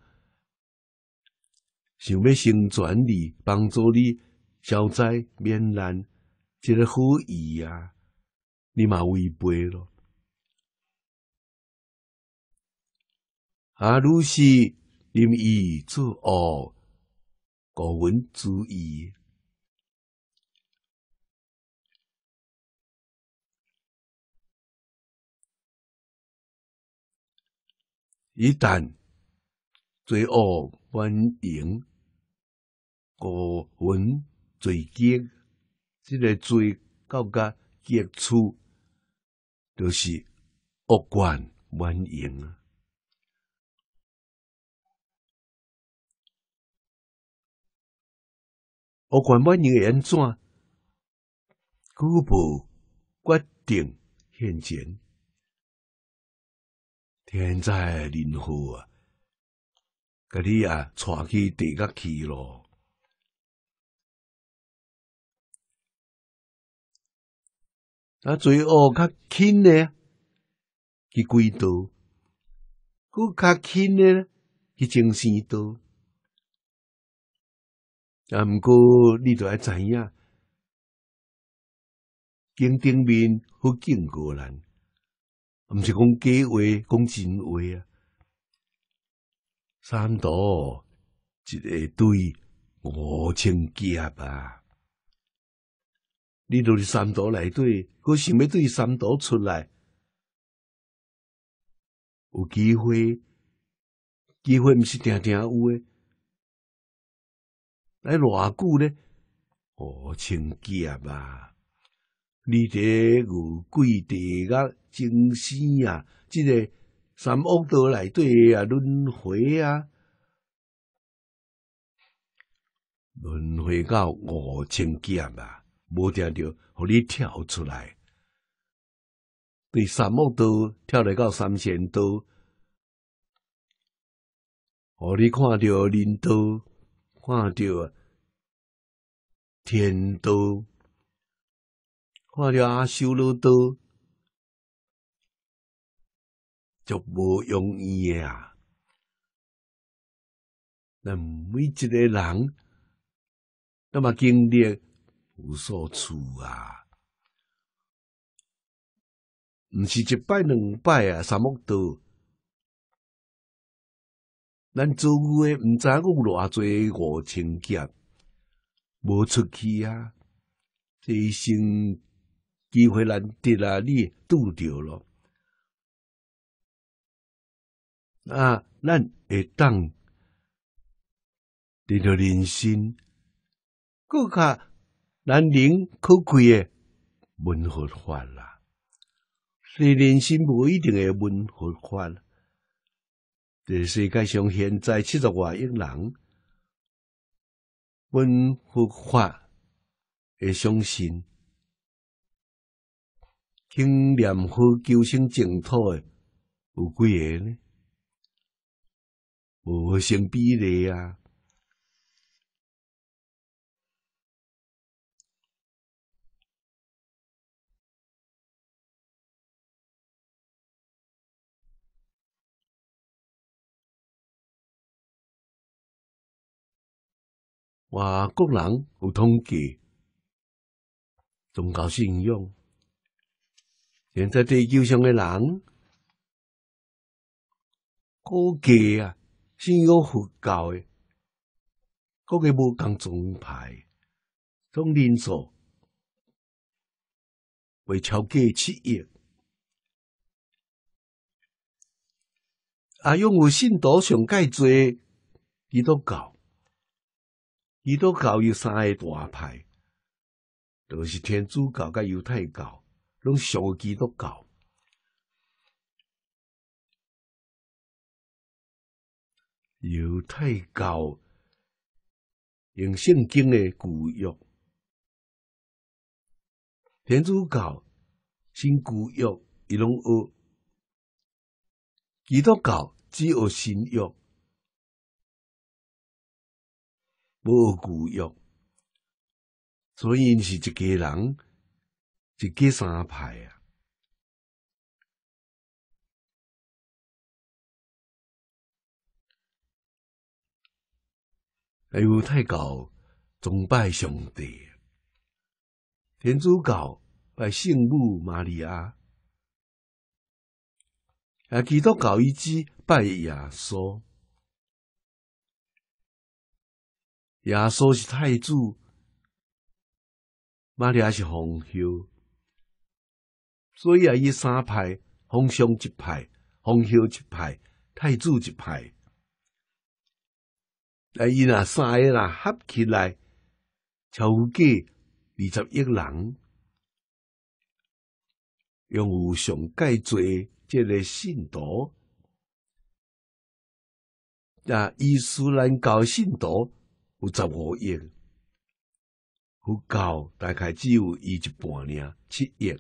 想要成全你，帮助你消灾免难，这个好意啊，你嘛违背了。啊，若是临意作恶，古文注意。一旦罪恶蔓延，过闻罪结，这个罪到个结束，就是恶贯满盈啊！恶贯满盈会安怎？古部决定现前。天灾人祸啊！甲你啊，带去地角去咯。啊，最恶较轻咧，去鬼多；不较轻咧，去僵尸多。啊，毋过你都爱知影，金顶面好金无人。毋是讲假话，讲真话啊！三多一个队，五千假吧。你都是三多内底，佮想要对三多出来有机会，机会毋是定定有诶。来偌久咧？五千假吧。你伫有桂地甲。生死啊！即个三恶道内底啊，轮回啊，轮回到五千劫啊，无听着互你跳出来。对三恶道跳来到三千道，互你看着人道，看着天道，看着阿修罗道。就无容易啊！那每一个人，那么经历有所处啊，毋是一摆两摆啊，三么多。咱做诶，毋知有偌侪五千件，无出去啊，这一生机会难得啊，你拄着了。啊，咱会当得到人心，搁较难能可贵的文化法啦。是人心无一定会文化法，第世界上现在七十万亿人文化法，会相信经念佛求生净土的有几个呢？学想比例啊！哇！个人有统计，宗教信用，现在地休上的人高给啊！信仰佛教的，估计无共宗派，总人数未超过七亿。啊，用有信徒上界侪，基督教，基督教有三个大派，就是天主教、甲犹太教，拢属基督教。犹太教用圣经的古约，天主教新古约伊拢学，基督教只学新约，无古约，所以是一家人，一家三派啊。犹太教崇拜上帝，天主教拜圣母玛利亚，还基督教伊支拜耶稣，耶稣是太子，玛利亚是皇后，所以啊，伊三派：皇相一派，皇后一派，太子一派。啊，伊那三个合起来超过二十亿人，有上界多，即个信徒。啊，伊斯兰教信徒有十五亿，佛教大概只有伊一半，呢七亿。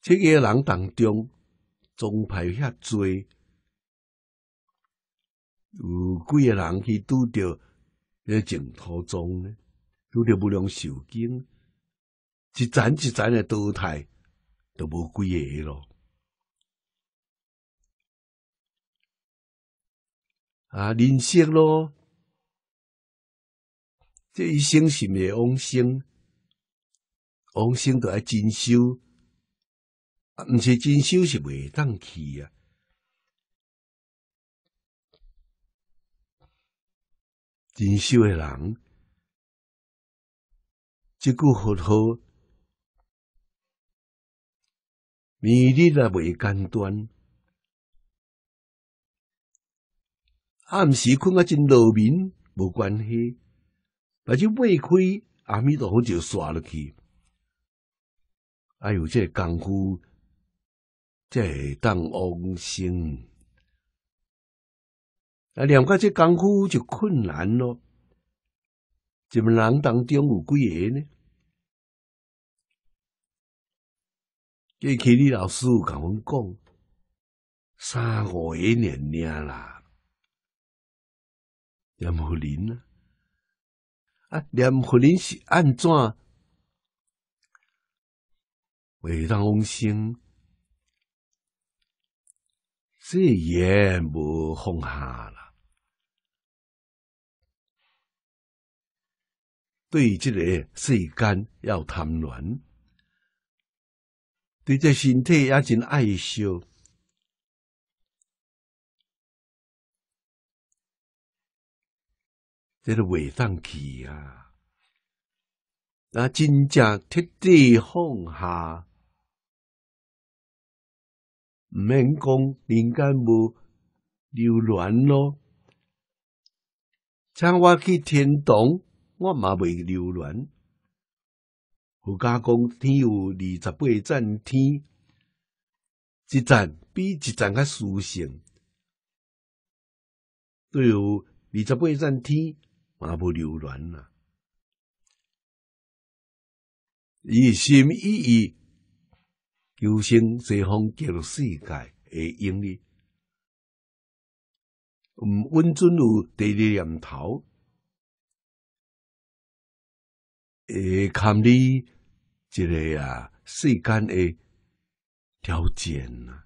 七亿人当中，宗派遐多。有几个人去拄着迄净土中咧，拄着不良受经，一层一层诶倒汰，就无几个咯。啊，人生咯，这一生是毋是往生？往生都要进修，啊，是进修是袂当去啊。进修的人，即句佛号明日也未间断，暗时困啊真劳民，无关系，反正未开，阿弥陀佛就刷落去。哎呦，这功夫，这当往生。啊，两块这功夫就困难咯。怎么人当中有几个呢？过去李老师甲阮讲，三五爷年年啦，念佛林啊，啊念佛林是安怎？未当红心，这也无放下啦。对这个世间要贪恋，对这身体也真爱惜，这个未当去啊！那真正彻底放下，唔免讲人间无留恋咯。请我去天堂。我嘛未留恋，佛家讲天有二十八站天，一站比一站较殊胜，对有二十八站天嘛不留恋啦。一心一意求生西方极乐世界而英语唔温存有第二念头。会看你一个啊，世间诶条件啊，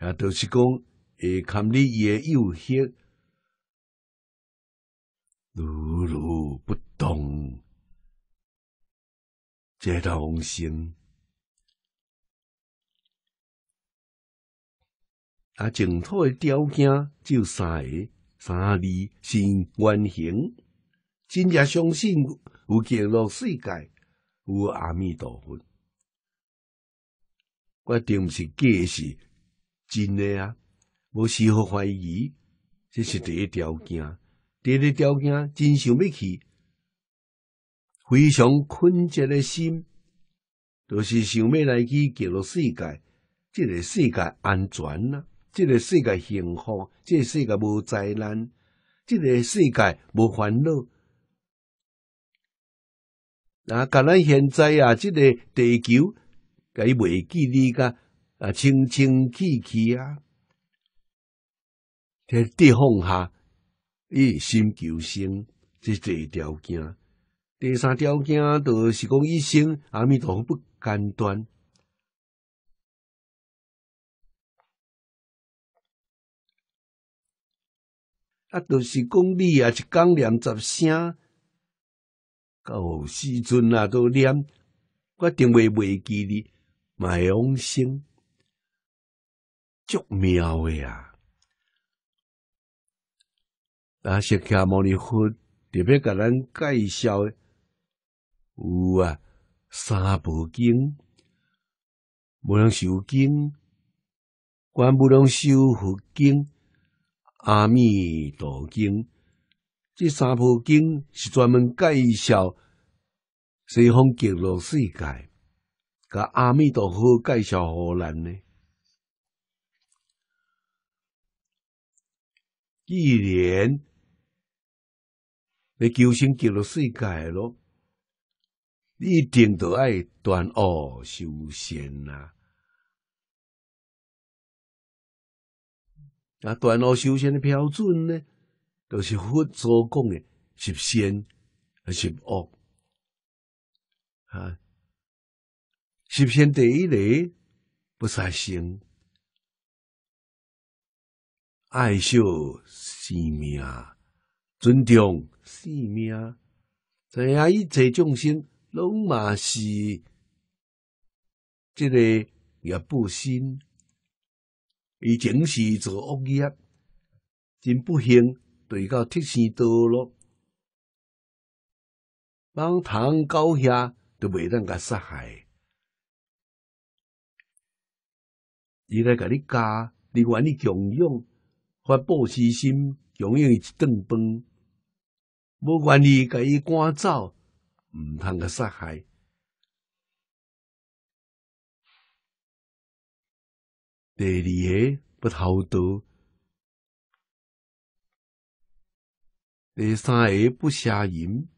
也都是讲会看你也有一些如如不动，这东心。啊，净土诶条件就三个、三二性圆成，真正相信。有进入世界，有阿弥陀佛，我定是假是真诶啊！无丝毫怀疑，这是第一条件。第二条件真想要去，非常困洁的心，就是想要来去进入世界，这个世界安全啊，这个世界幸福，这个世界无灾难，这个世界无烦恼。啊！甲咱现在啊，这个地球，伊袂记你个啊，清清气气啊，天地放下，一心求生，即第一条件；第三条件，就是讲一生阿弥陀佛不间断。啊，就是讲你啊，一讲念十声。哦，时阵啊都念，我定话袂记哩，买往生，足妙诶啊！啊，释迦牟尼佛特别甲咱介绍，有啊三宝经，无能修经，观无能修佛经，阿弥陀经。这三部经是专门介绍西方极乐世界，甲阿弥陀佛介绍何兰呢？既然要求生极乐世界咯，你一定得爱断恶修善啊！啊，断恶修善的标准呢？都是佛所讲的，是善还是恶？啊，十善第一类不杀生，爱惜生命，尊重生命，知影一切众生拢嘛是，这个也不行，伊前是做恶业，真不幸。对到贴身多了，茫贪高兴，都袂当去杀害。伊来给你加，你愿意供勇，发布施心，供勇一顿饭；，不愿意给伊赶走，唔通去杀害。二里不好做。第三个不杀淫，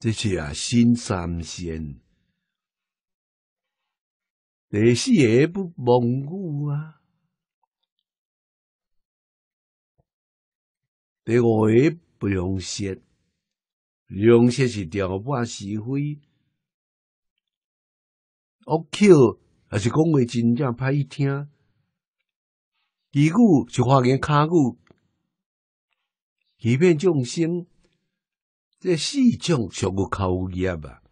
这是啊新三线。第四个不蒙古啊，第五个不用说，用说是两半是非。我口还是讲话真正歹听，一句就发言卡古。欺骗众生，这四种上个口验啊！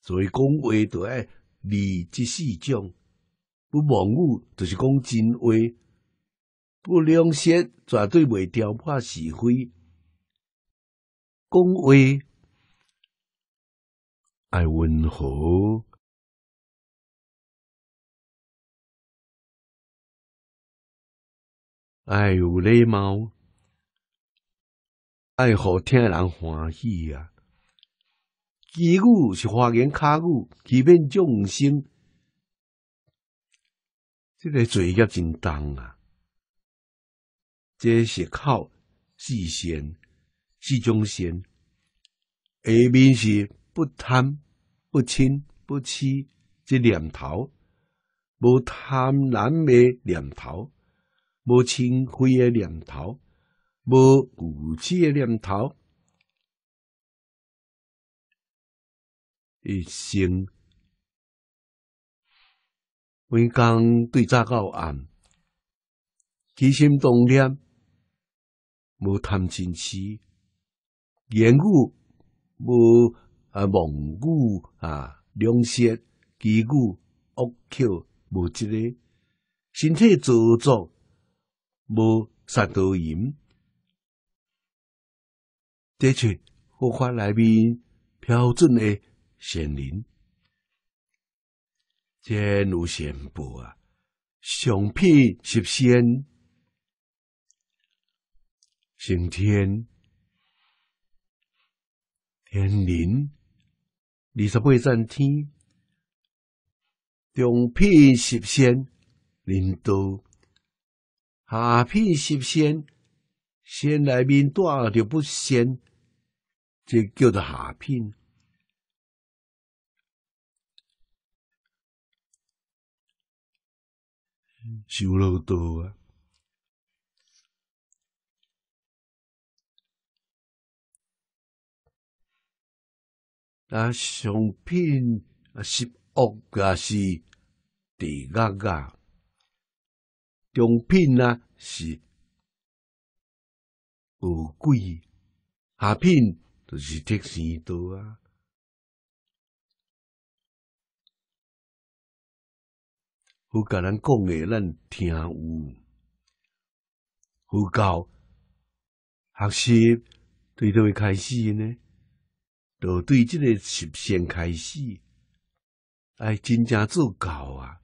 所以讲话都爱立这四种，不妄语就是讲真话，不两舌绝对袂挑拨是非。讲话爱温和，爱有礼貌。爱好听人欢喜啊！其语是发言卡语，其面众生，这个罪业真重啊！这是靠自现、自忠心，下面是不贪、不嗔、不欺这念头，无贪难的念头，无清灰的念头。无有耻嘅念头，一生，每天对早到暗，起心动念无贪嗔痴，言语无啊妄语啊，两舌、机妒、恶口无一个，身体作作无杀盗淫。的确，佛法内面标准的仙灵，真有仙步啊！上品十仙，成天天灵，二十八站天，中品十仙，领导下品十仙。先来面大了就不先，这叫做下品，修了许多啊。啊，上品啊是恶啊是地狱啊，中品啊是。无鬼，下品就是贴钱多啊！佛甲人讲的，咱听有，佛教学习对这位开始呢，都对这个实现开始，哎，真正做教啊！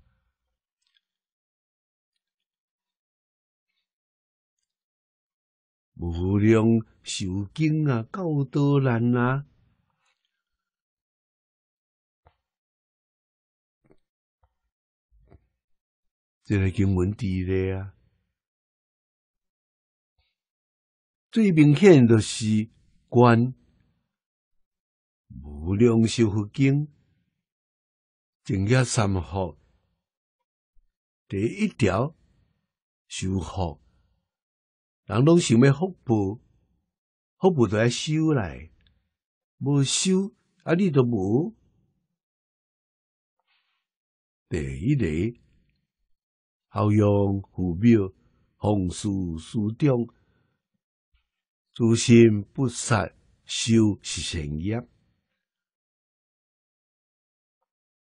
无量寿经啊，教导人啊，这个经文第咧啊。最明显就是观无量寿佛经，正业三福第一条，修福。人拢想要福报，福报要修来，无修啊，你都无。第一类，好用福报，宏书书中，诸心不杀，修是成业，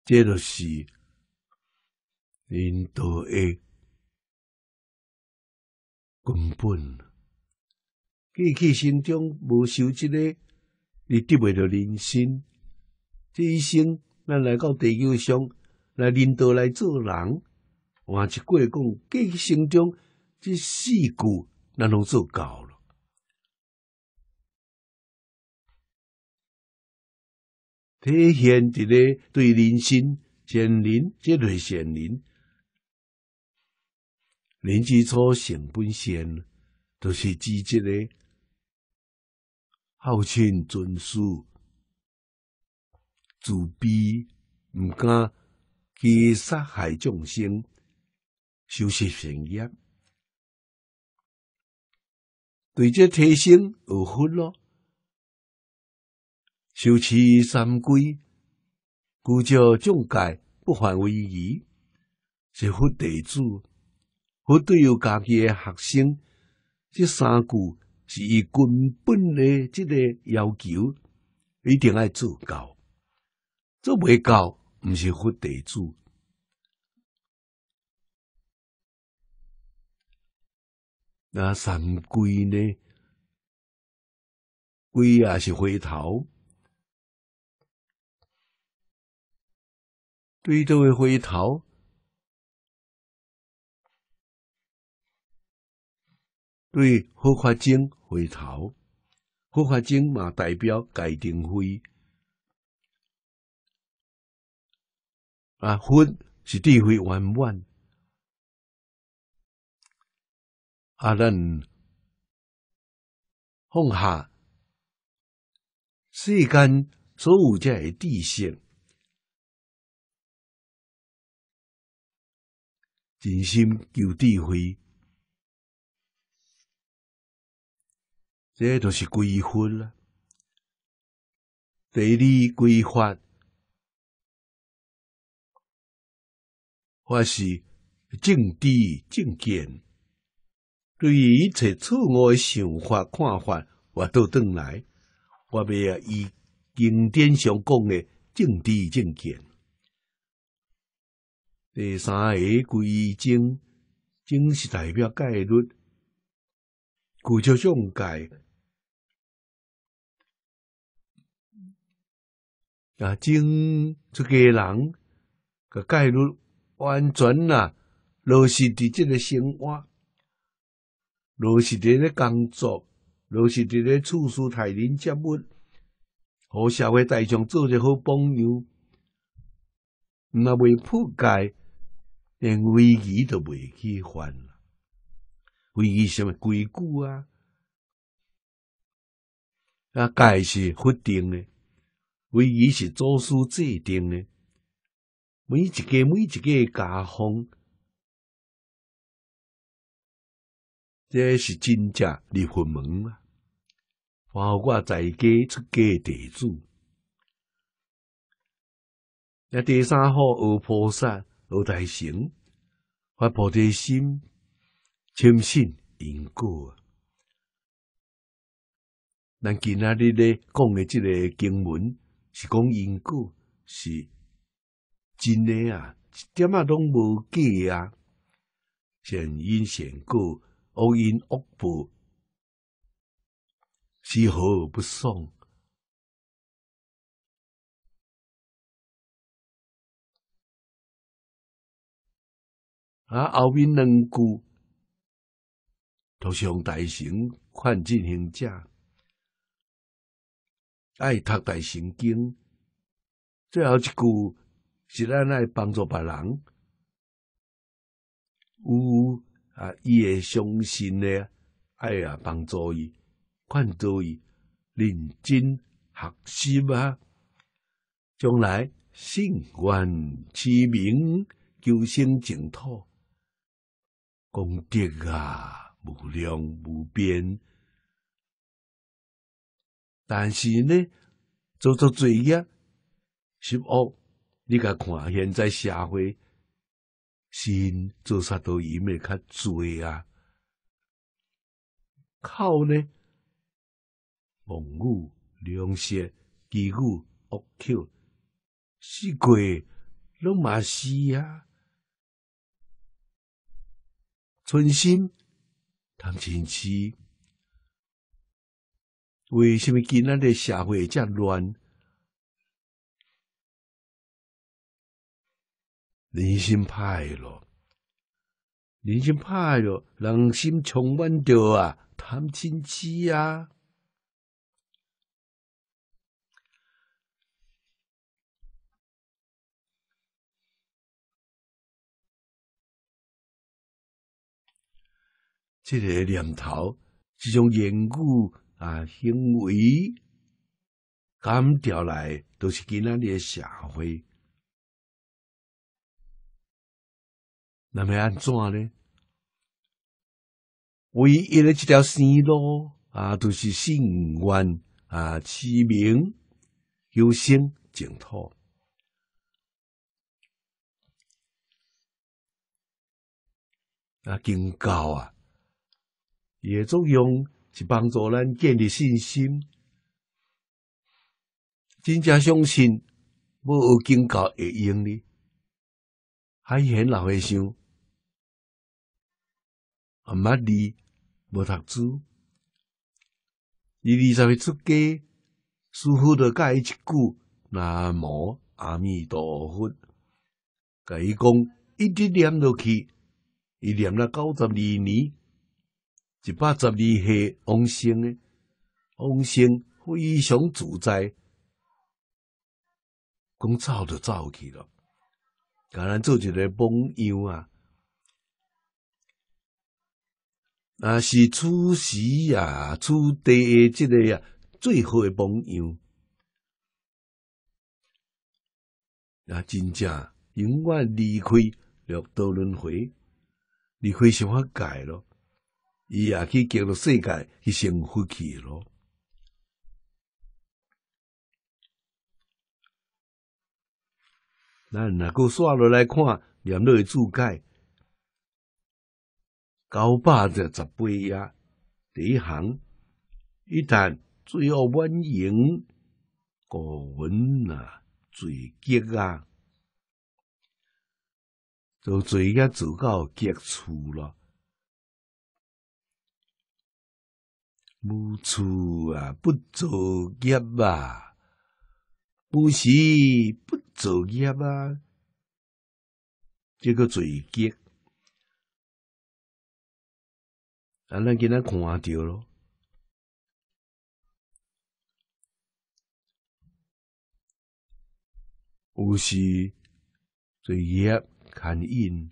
即就是领导的。根本，过去心中无修这个，你得袂到人心。这一生，咱来到地球上，来人道来做人，换一句话讲，过去心中这四句，咱拢做够了，体现一个对人心善人、即类善人人之初，性本善，都是知足的，孝亲尊师，自卑唔敢去杀害众生，修习善业，对这提升有福咯。修持三规，故叫众戒不犯为宜，是福弟子。佛对有家己诶学生，这三句是伊根本诶即个要求一定爱做到，做未到，毋是佛地主。那三规呢？规也是回头，对头会回头。对，佛法经回头，佛法经嘛代表解定慧啊，佛是智慧圆满啊，咱放下世间所有这些知性。真心求智慧。这都是规范啦，第二规范，或是政治正见，对于一切错误想法看法，我都登来，我不要以经典上讲的政治正见。第三个规定，正是代表戒律，古叫上界。啊，整一家人个概率完全啦，著是伫即个生活，著是伫咧工作，著是伫咧处事台人接物，互社会大众做一个好朋友，若未扑街，连危机都未去犯啦。危机什么规矩啊？啊，界是否定的。唯伊是祖师制定的，每一个每一个家风，这是真正立魂门啊！包括在家出家地主，那第三号二菩萨二大神发菩提心，深信因果啊！咱今仔日咧讲的这个经文。是讲因果是真诶啊，一点啊拢无假啊。善因善果，恶因恶报，是好而不爽？啊，后面两句，头上大神看进行者。爱读大圣经，最后一句是咱爱帮助别人。有啊，伊会相信诶，爱啊帮助伊、劝导伊、认真学习啊，将来兴官之名，求生净土功德啊，无量无边。但是呢，做做罪业、是恶，你甲看现在社会，心做啥都因为较罪啊！靠呢，蒙语、粮舌、嫉妒、恶口，死鬼拢嘛死啊。存心谈情痴。为什么今仔的社会这么乱？人心歹咯，人心歹咯，人心充满掉啊，贪心机啊，这个念头，这种缘故。啊，因为刚调来都是跟那里的社会，那么安怎呢？唯一的这条新路啊，都是姓官啊，起名优心净土，啊，宗教啊，也作用。是帮助咱建立信心，真正相信无警告会用哩。还很老想，阿妈哩无读书，伊二十岁出家，师傅著教伊一句，南无阿弥陀佛，甲伊讲一直念落去，伊念了九十二年。一百十二岁，王生的王生非常自在，讲走就走去了。甲咱做一个榜样啊！那是出时啊，出地的这个啊，最好的榜样啊，真正永远离开六道轮回，离开什么界了？伊也去揭露世界，去生活去咯。咱若阁刷落来看，连累注解九百只十八页第一行，一谈最后温刑，古文啊，罪极啊，就罪孽足够极粗了。无处啊，不作业啊，不时不作业啊，这个罪孽。啊，咱今仔看到咯，有时做业看因，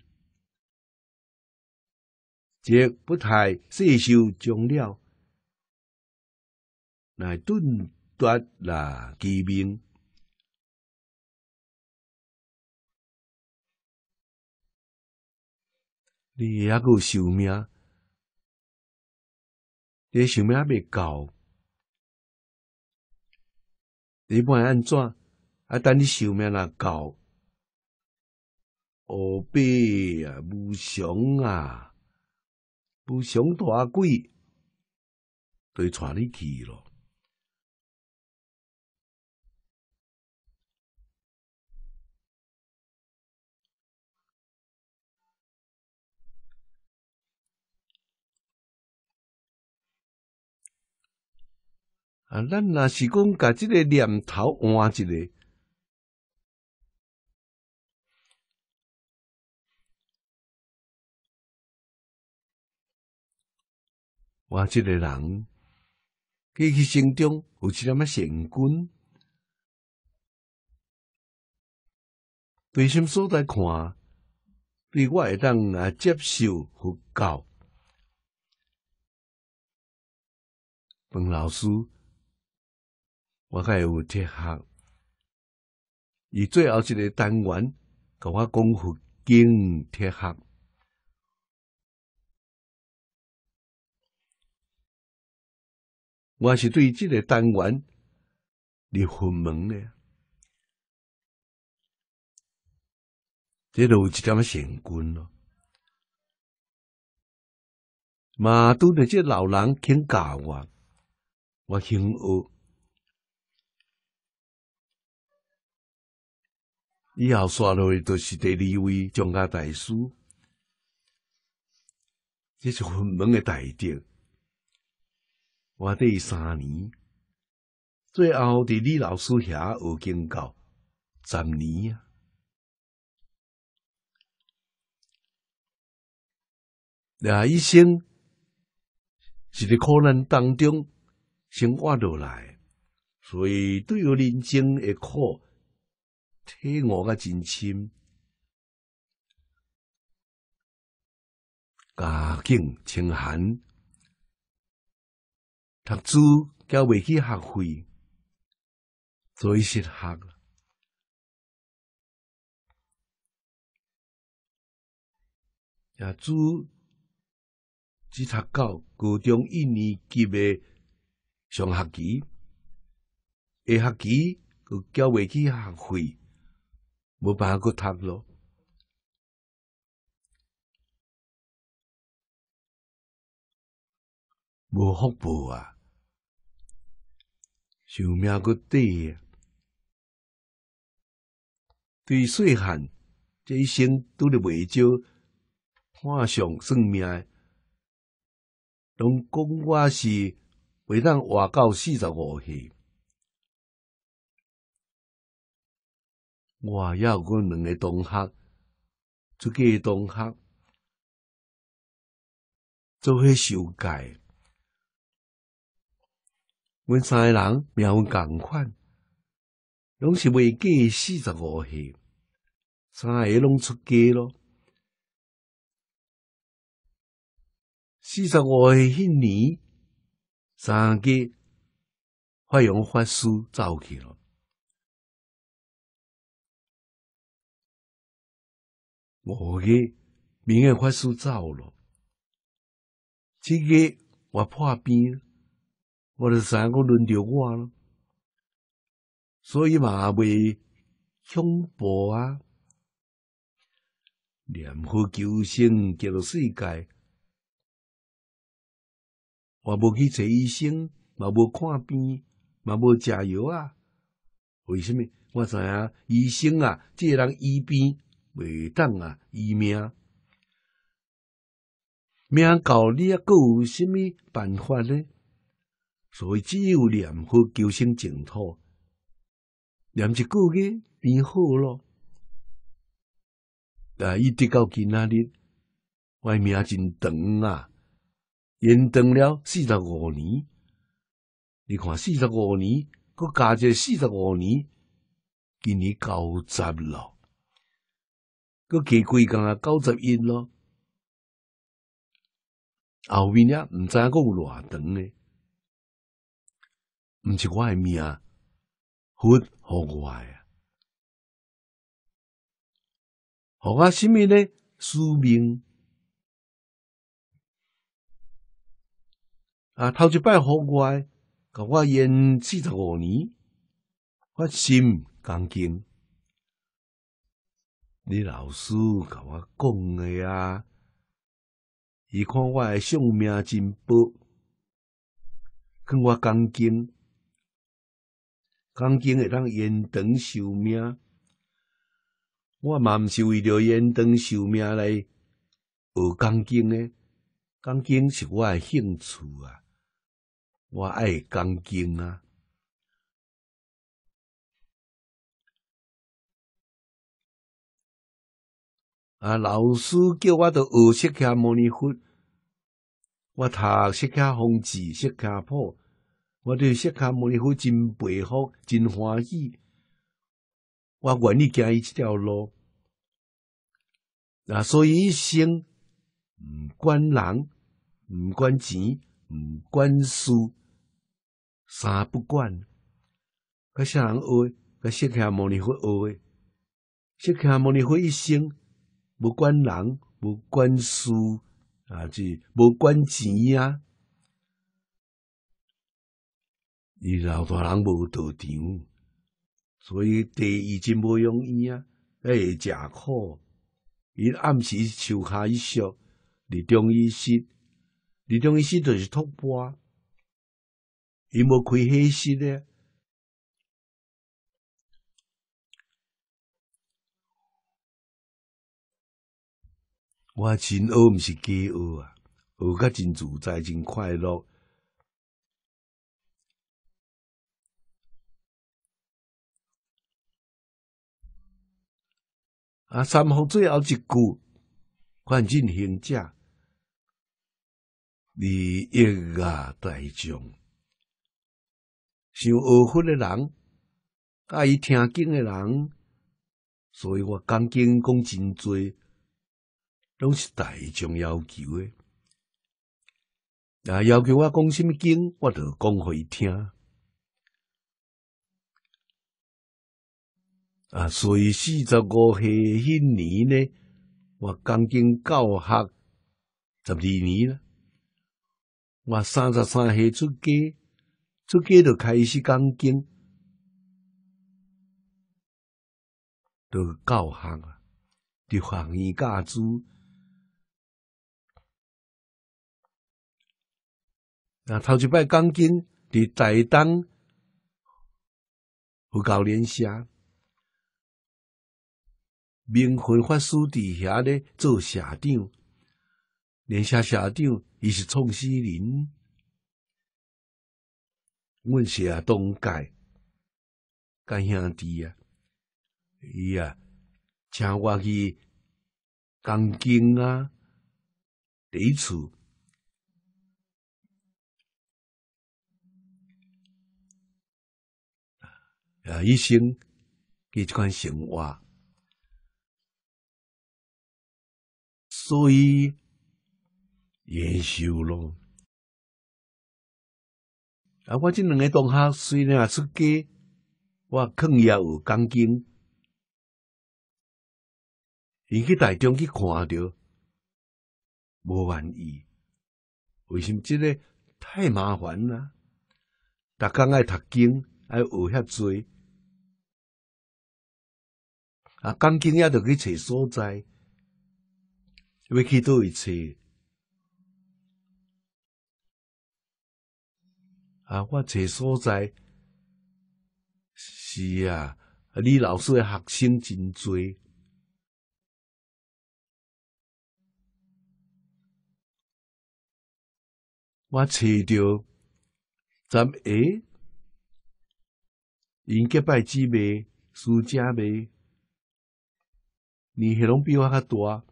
这不太税修重了。乃顿夺啦机兵，你还个寿命？你寿命未够？你不管安怎，啊！等你寿命啦够，五百啊，无常啊，无常大鬼，就带你去了。啊，咱那是讲甲即个念头换一个，换即个人，过去心中有一点么善对什么所在看，对我会当啊接受佛教，本老师。我个有铁行。以最后一个单元，甲我讲佛经铁行。我是对这个单元入分门的，这都有一点成棍咯。嘛，拄着这老人肯教我，我幸恶。以后刷落去都是第二位张家大师，这是很们的大德。我第三年，最后在李老师遐学经教十年啊。俩一生是在苦难当中生活落来，所以对人生的苦。听我嘅真签，家境清寒，读书交未起学费，最适合。啊，主只读到高中一年级嘅上学期，下学期又交未起学费。无办法，去叹咯，无福报啊，寿命佮短啊。对细汉，这一生拄着未少看相算命，拢讲我是未当活到四十五岁。我也有过两个同学，出去同学做去修改。阮三个人描共款，拢是未过四十五岁，三个拢出家咯。四十五岁迄年，三个发用发书走去了。五个明日快速走了，这个我破病，我的三个轮到我了，所以嘛未凶怖啊，念佛救生叫做世界，我无去找医生，嘛无看病，嘛无食药啊？为什么？我知影医生啊，这个人医病。袂当啊！移命。命到你啊，阁有啥物办法呢？所以只有念佛求生净土，念一个月变好咯。啊，一直到今仔日，我命真长啊，延长了四十五年。你看四十五年，阁加者四十五年，今年九十了。佮几工间啊，九十一咯，后面啊，唔知有偌长呢，唔是我的命，福好乖啊，互我甚物呢？宿命啊，头一摆好诶，甲我延四十五年，我心刚劲。你老师甲我讲诶啊，伊看我诶相命真薄，跟我讲经，讲经会当延长寿命。我嘛毋是为着延长寿命来学讲经诶，讲经是我诶兴趣啊，我爱讲经啊。啊！老师叫我到学释迦牟尼佛，我读释迦红纸，七家破，我对七家摩尼佛真佩服，真欢喜，我愿意行伊这条路。啊，所以一生唔管人，唔管钱，唔管事，三不管。佮啥人学？佮释迦牟尼佛恶，释迦牟尼佛一生。无管人，无管事啊，是无管钱啊。伊老大人无道场，所以第一真无容易啊。会食苦，伊暗时手骹下一笑，你中医师，你中医师就是托钵，伊无开黑市咧。我真学毋是假学啊！学甲真自在，真快乐。啊！三福最后一句：观境行者，离啊大众，想学分的人，爱听经的人，所以我讲经讲真多。拢是大众要求诶，啊！要求我讲什么经，我都讲伊听。啊，所以四十五岁那年呢，我讲经教学十二年了。我三十三岁出家，出家就开始讲经，都教行啊，就弘院教书。那头一摆钢筋，伫台东有搞联社，明云法师伫遐咧做社长，联社社长伊是创始人，阮社啊东界，干兄弟啊，伊啊，请我去钢筋啊，第一次。啊，一生佮即款生活，所以延寿咯。啊，我这两个同学虽然也是给，我肯也有钢筋，伊去大众去看着，无愿意，为什么？即个太麻烦啦，逐工爱读经爱学遐多。啊，赶紧要着去找所在，要去倒位找。啊，我找所在，是啊，李老师的学生真多。我找着，咱诶，因结拜姊妹、师姐妹。你黑龙比我较多啊！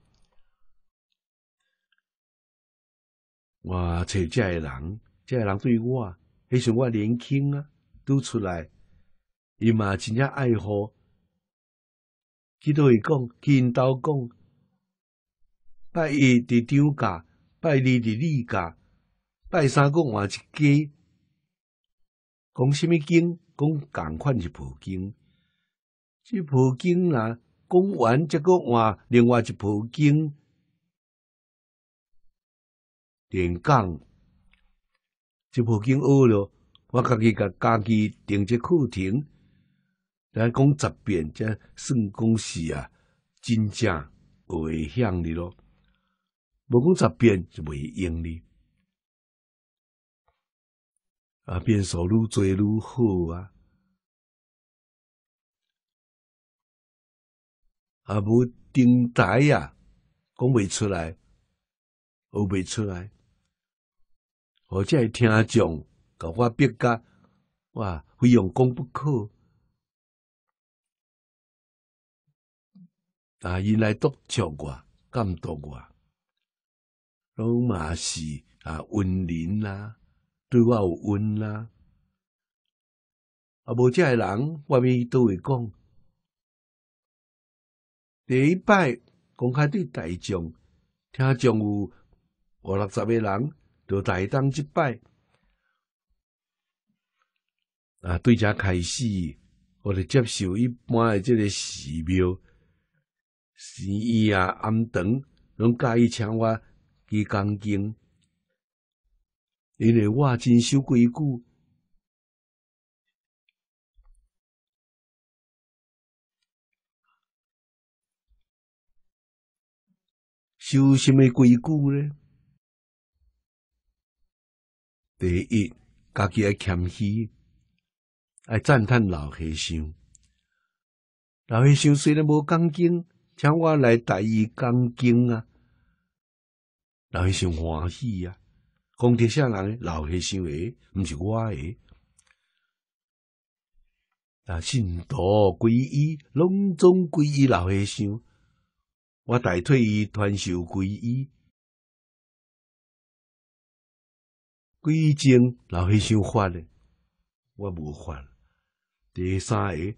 我找这个人，这个人对我，迄时我年轻啊，拄出来，伊嘛真正爱好。去都会讲，去因兜讲，拜一伫张家，拜二伫李家，拜三个换一家。讲什么经？讲共款是普经，这普经啦。讲完，再个换另外一部经，连讲一部经学了，我家己甲家己定只课程，来讲十遍才算讲是啊，真正会向你咯。无讲十遍就袂用哩，啊，变数愈多愈好啊。啊，无电台啊，讲袂出来，学袂出来，我只系听讲，甲我逼甲，哇，非常功不可啊！因来督促我，监督我，拢嘛是啊，温人啦，对我有温啦，啊，无只系人外面都会讲。第一拜公开对大众，听众有五六十个人在台东即拜啊，对开始我就接受一般的这个寺庙、寺院、庵堂，拢介意请我去供经，因为我真修规矩。修什么规矩呢？第一，家己爱谦虚，爱赞叹老和尚。老和尚虽然无讲经，请我来代伊讲经啊，老和尚欢喜啊，讲德上人，老和尚诶，毋是我诶。啊，信徒皈依，隆中皈依老和尚。我代替伊传授皈依，皈依经老和尚发的，我无犯。第三个，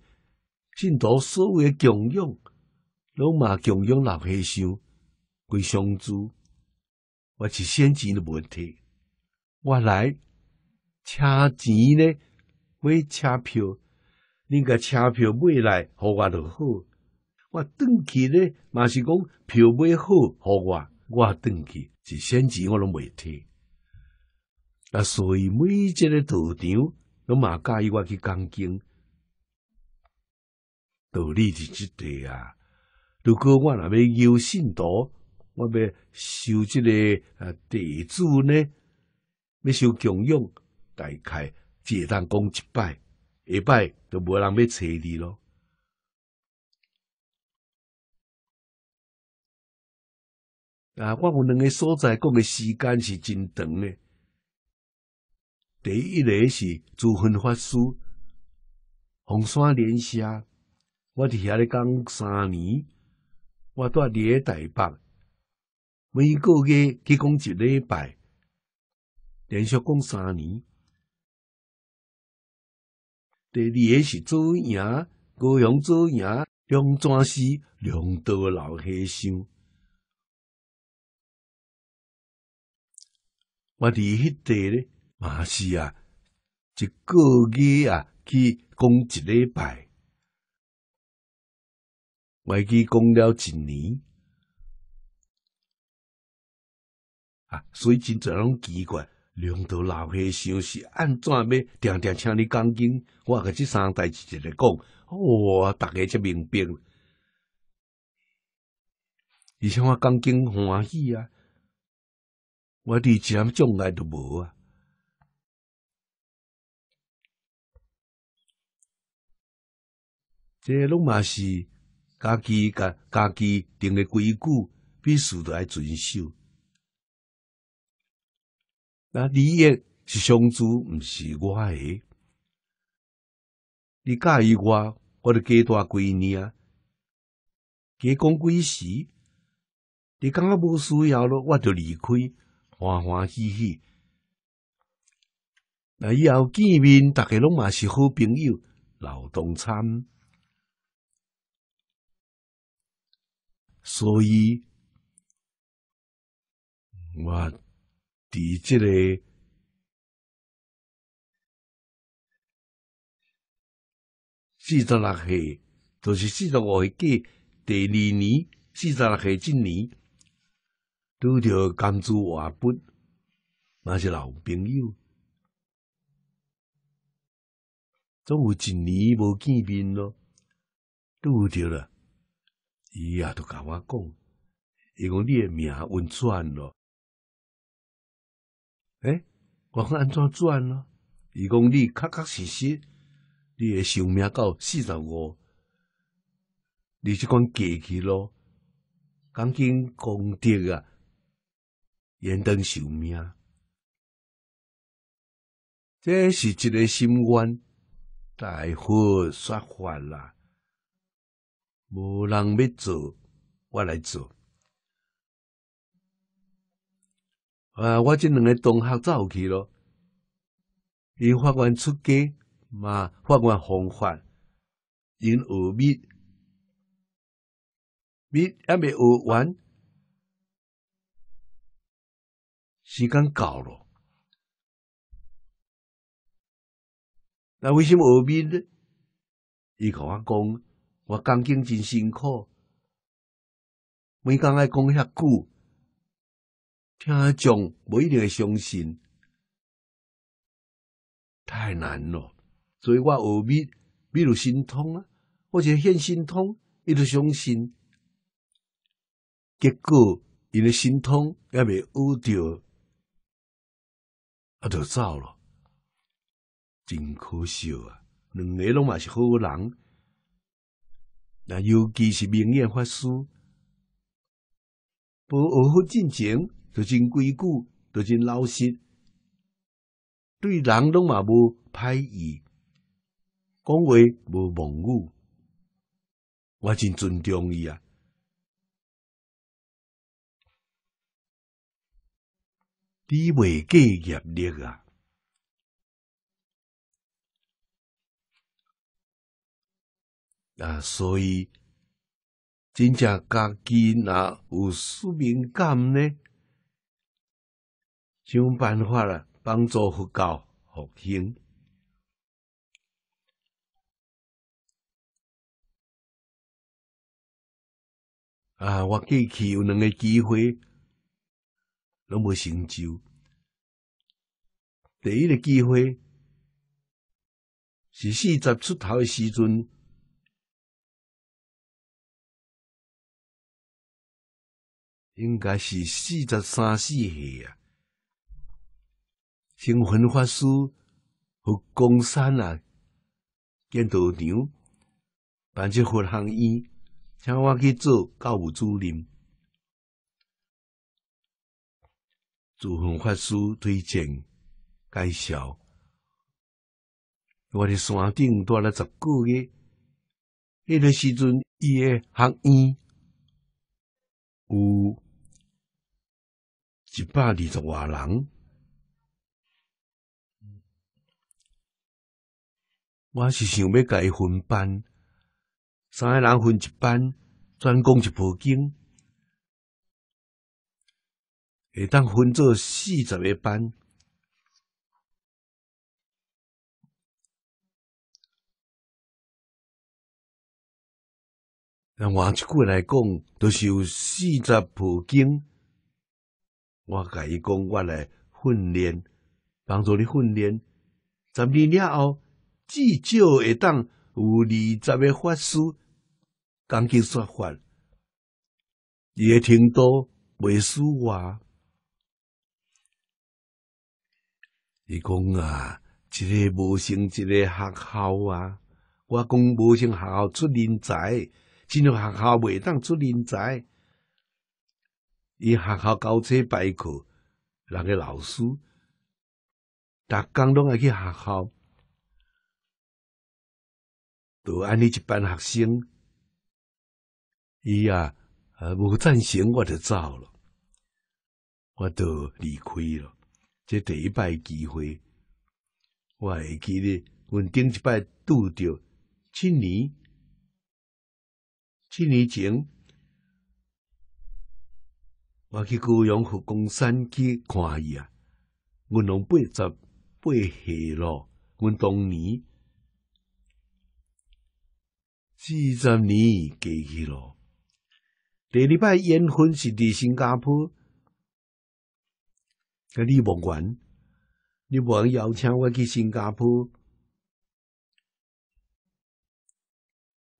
信徒所有诶供养，拢嘛供养老和尚，归相助。我是现钱的问题，我来车钱呢？买车票，你个车票买来，互我就好。我登记咧，嘛是讲票买好，互我，我登记一先至，我拢未贴。啊，所以每一个道场，拢嘛介意我去讲经。道理是即地啊。如果我若要有信徒，我要收即个啊地主呢，要收供养，大概只当讲一摆，下摆就无人要找你咯。啊，我有两个所在讲嘅时间是真长嘅。第一个是祖坟法师红山莲下，我伫遐咧讲三年，我住咧台北，每个月去讲一礼拜，连续讲三年。第二个是做牙高雄做牙梁庄师梁道老和尚。我伫迄地咧，嘛是啊，一个月啊去讲一礼拜，我去讲了一年啊，所以真侪拢奇怪，领导老岁尚是按怎要，定定请你讲经，我甲即三代志一嚟讲，哇，逐个才明白，而且我讲经欢喜啊。我伫遮么来都无啊！这拢嘛是家己家家己定的规矩，必须来遵守。那你益是相处，唔是我的。你介意我，我就给多几年，啊，给讲几时。你感觉无需要了，我就离开。欢欢喜喜，那以后见面，大家拢嘛是好朋友，老同餐。所以，我第这个四十六岁，就是四十六岁第二年，四十六岁一年。拄着甘珠阿伯，那是老朋友，总有一年无见面咯，拄着了，伊也都甲我讲，伊讲你诶命运转咯，诶，我讲安怎转咯？伊讲你确确实实，你诶寿命到四十五，你即款过去咯，赶紧功德啊！延灯守命，这是一个心愿。大伙说法啦，无人要做，我来做。啊，我这两个同学走去了，因法官出家嘛法官红法，因有密密还未学完。时间到了，那为什么耳咪呢？伊甲我讲，我讲经真辛苦，每讲爱讲遐久，听众讲不一定会相信，太难了。所以我咪比如心痛啊，或者现心痛，一直相信，结果因为心痛，也未捂着啊，就走了，真可惜啊！两个拢嘛是好人，那尤其是明眼法师，不学好进前，就真规矩，就真老实，对人拢嘛无歹意，讲话无妄语，我真尊重伊啊。抵唔计业力啊！啊，所以真正家己若有使命感呢，想办法啦，帮助佛教复兴啊！我过去有两个机会。拢无成就。第一个机会是四十出头的时阵，应该是四十三四岁啊。新婚法师和公山啊，见道场办一佛行院，请我去做教务主任。祖份法师推荐介绍，我伫山顶待了十个月，迄个时阵伊诶学院有一百二十万人，我是想要甲伊分班，三个人分一班，专攻一部经。会当分做四十个班，那换句来讲，就是有四十部经。我甲伊讲，我来训练，帮助你训练。十年了后，至少会当有二十个法师讲经说法，也听多，袂输我。伊讲啊，一个无成一个学校啊，我讲无成学校出人才，进入学校袂当出人才。伊学校搞这排课，人个老师，逐工拢爱去学校，就安尼一班学生，伊啊，无赞成我就走了，我就离开了。这第一摆机会，我还记得，我顶一摆拄着，七年，七年前，我去高阳和工山去看伊啊，阮拢八十八岁咯，阮当年四十年过去咯，第二摆缘婚是伫新加坡。你甭管，你甭邀请我去新加坡。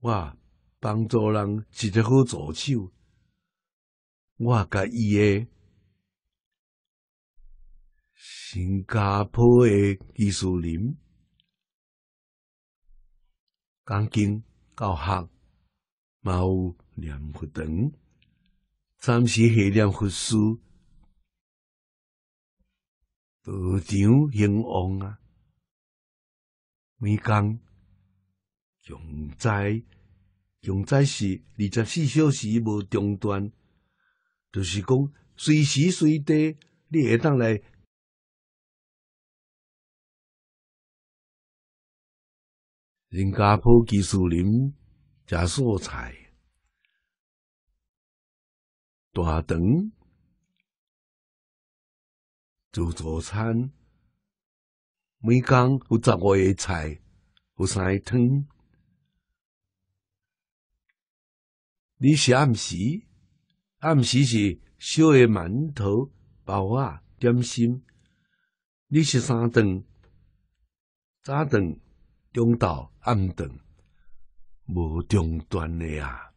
哇，帮助人一只好助手，我甲伊个新加坡嘅技术林，钢琴教学、有念佛动、暂时下念佛书。二场兴旺啊！每工永在，永在是二十四小时无中断，就是讲随时随地，你下当来人家坡技术林食素菜，大肠。自助餐，每天有十外个菜，有三个汤。你是暗时，暗时是烧个馒头、包啊、点心。你是三顿，早顿、中昼、暗顿，无中断的啊。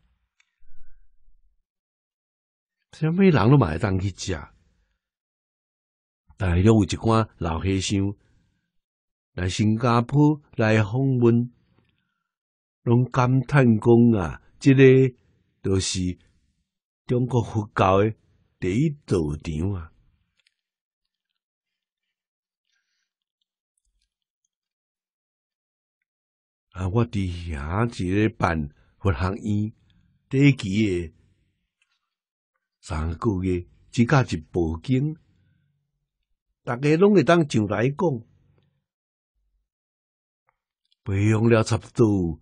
啥物人都买当去食。大陆有一寡老和尚来新加坡来访问，拢感叹讲啊，这个都是中国佛教的第一道场啊！啊，我伫遐一日办佛学院，短期诶三个月，只加一保金。大家拢会当上来讲，培养了差不多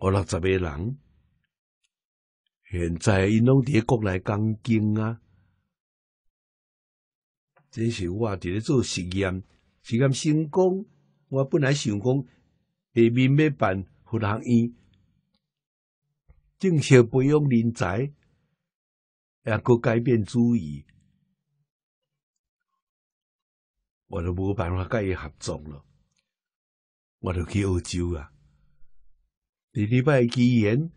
五六十个人，现在因拢在国内讲经啊。这是我在做实验，实验成功。我本来想讲下面要办佛学院，正式培养人才，也佫改变主意。我就无办法甲伊合作了，我就去澳洲啊。二礼拜去演，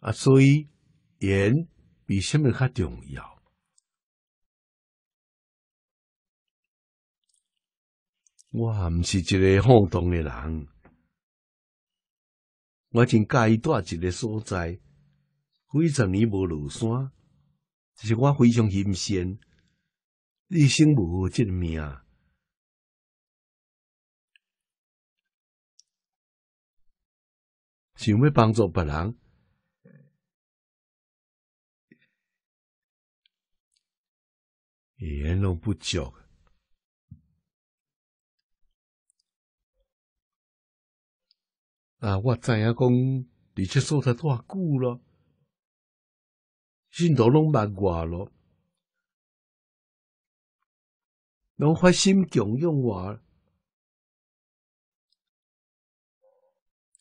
啊，所以演比什么较重要。我唔是一个好动嘅人，我真介意住一个所在。几十年无落山，就是我非常辛酸。一生无好这个命，想要帮助别人，也弄不着。啊！我知影讲，你去坐了多久了？信徒拢捌我了，拢发心供养我，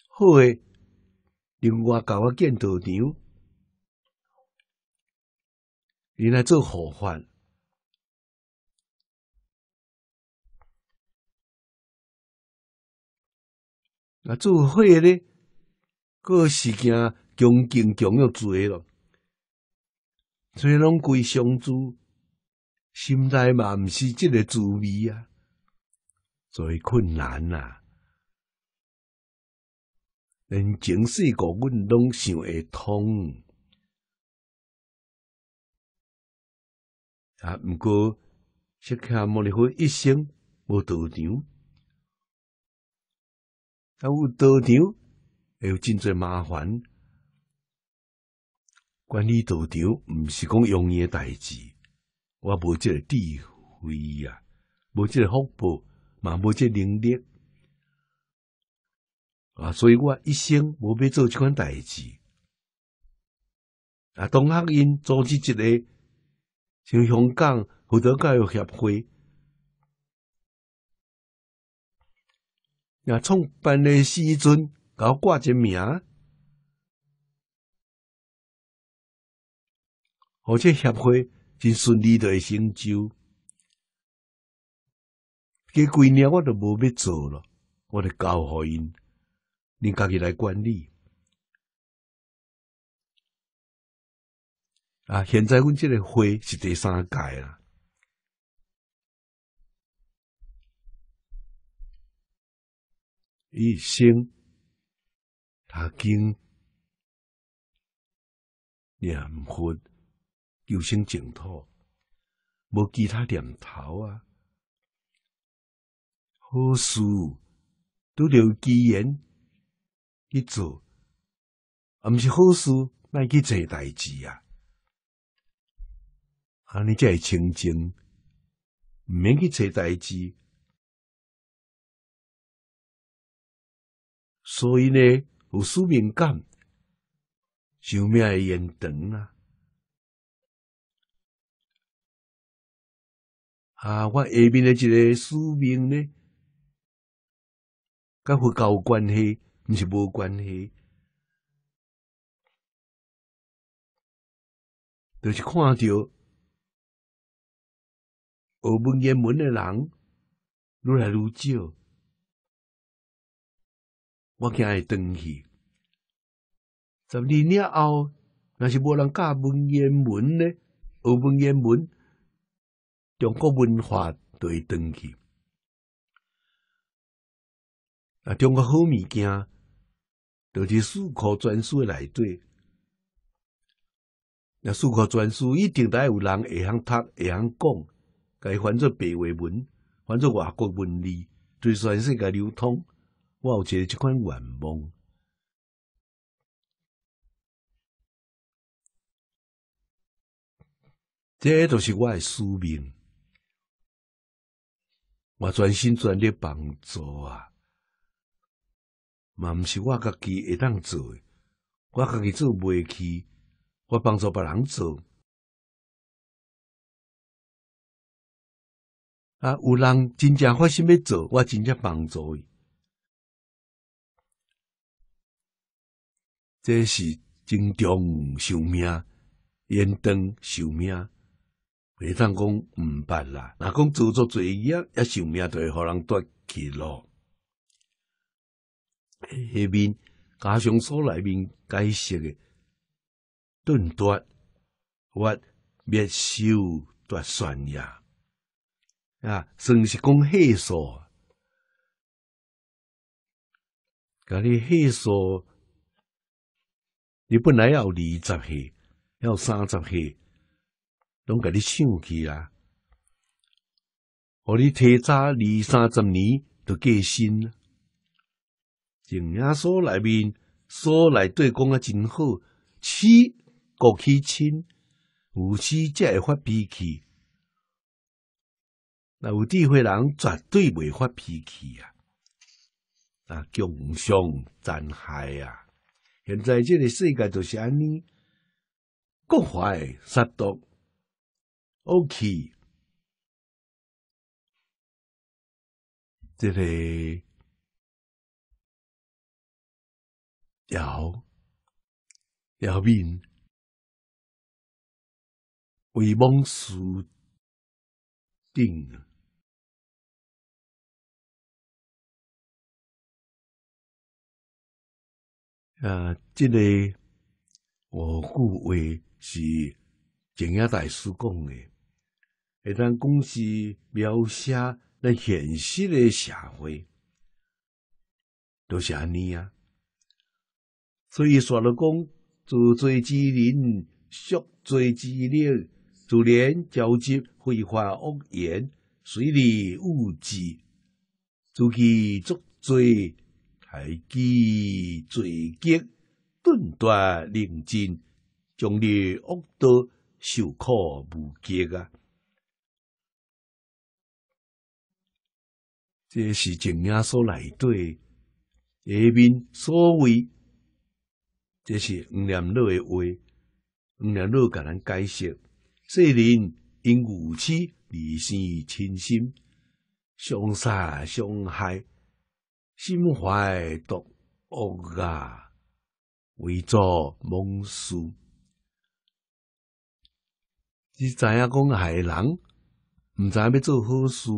好个，另外甲我见道场，你来做伙化。那做伙咧，个事件恭敬供养做的咯。所以，拢归相处，心内嘛，毋是即个滋味啊，最困难啊。人情世故，阮拢想会通。啊，毋过，恰恰莫里好，一生无道场。啊，有道场，会有真侪麻烦。管理道场毋是讲容易诶代志，我无即个智慧啊，无即个福报，嘛无即能力啊，所以我一生无必做即款代志。啊，同学因组织一个，像香港导教育协会，啊，创办诶时阵甲我挂一名。而且协会真顺利的成就，个几年我都无必做了，我来教好因，你家己来管理。啊，现在阮这个会是第三届啦。一生大经、念佛。有生净土，无其他念头啊。好事都着机缘去做，啊，毋是好事乃去做代志啊。安尼才会清净，毋免去做代志。所以呢，有使命感，寿命会延长啊。啊！我下面的一个书名呢，佮佛教关系，毋是无关系，就是看到学文言文的人愈来愈少，我惊会断气。十年后，若是无人教欧文言文呢，学文言文。中国文化对得起，那中国好物件，就是四库全书的内底。那四库全书一定得有人会通读，会通讲，改翻作白话文，翻作外国文字，对全世界流通。我有一个这款愿望，这个是我的使命。我全心全力帮助啊，嘛毋是我家己会当做，诶，我家己做袂起，我帮助别人做。啊，有人真正发生要做，我真正帮助伊。这是增长寿命、延长寿命。你通讲毋捌啦，若讲做做作业，一生命就会互人夺去咯。那面加上所内面解释诶，断夺或灭修夺算崖，啊，算是讲黑数。甲啲黑数，你本来要二十岁，要三十岁。拢甲你想起啊！互你提早二三十年都过身了。警察所内面，所内对讲啊真好，妻过去亲，有妻才会发脾气。那有智慧人绝对袂发脾气啊！啊，共相残害啊！现在这个世界就是安尼，各怀杀毒。O.K.，这里姚姚明为梦书定啊，这个我句话是静雅大师讲的。咱公司描写咱现实的社会，就是安尼啊。所以，说了，讲自作之人，宿作之孽，就连交织，废话恶言，随地污迹，自己作罪，台基罪极，顿断灵根，将你恶多受苦无极啊。这是怎样说来对？下面所谓，这是黄莲乐的话，黄莲乐甲咱解释。世人因无耻而生于轻心，相杀相害，心怀毒恶啊，为做猛事。你知影讲害人，唔知影要做好事。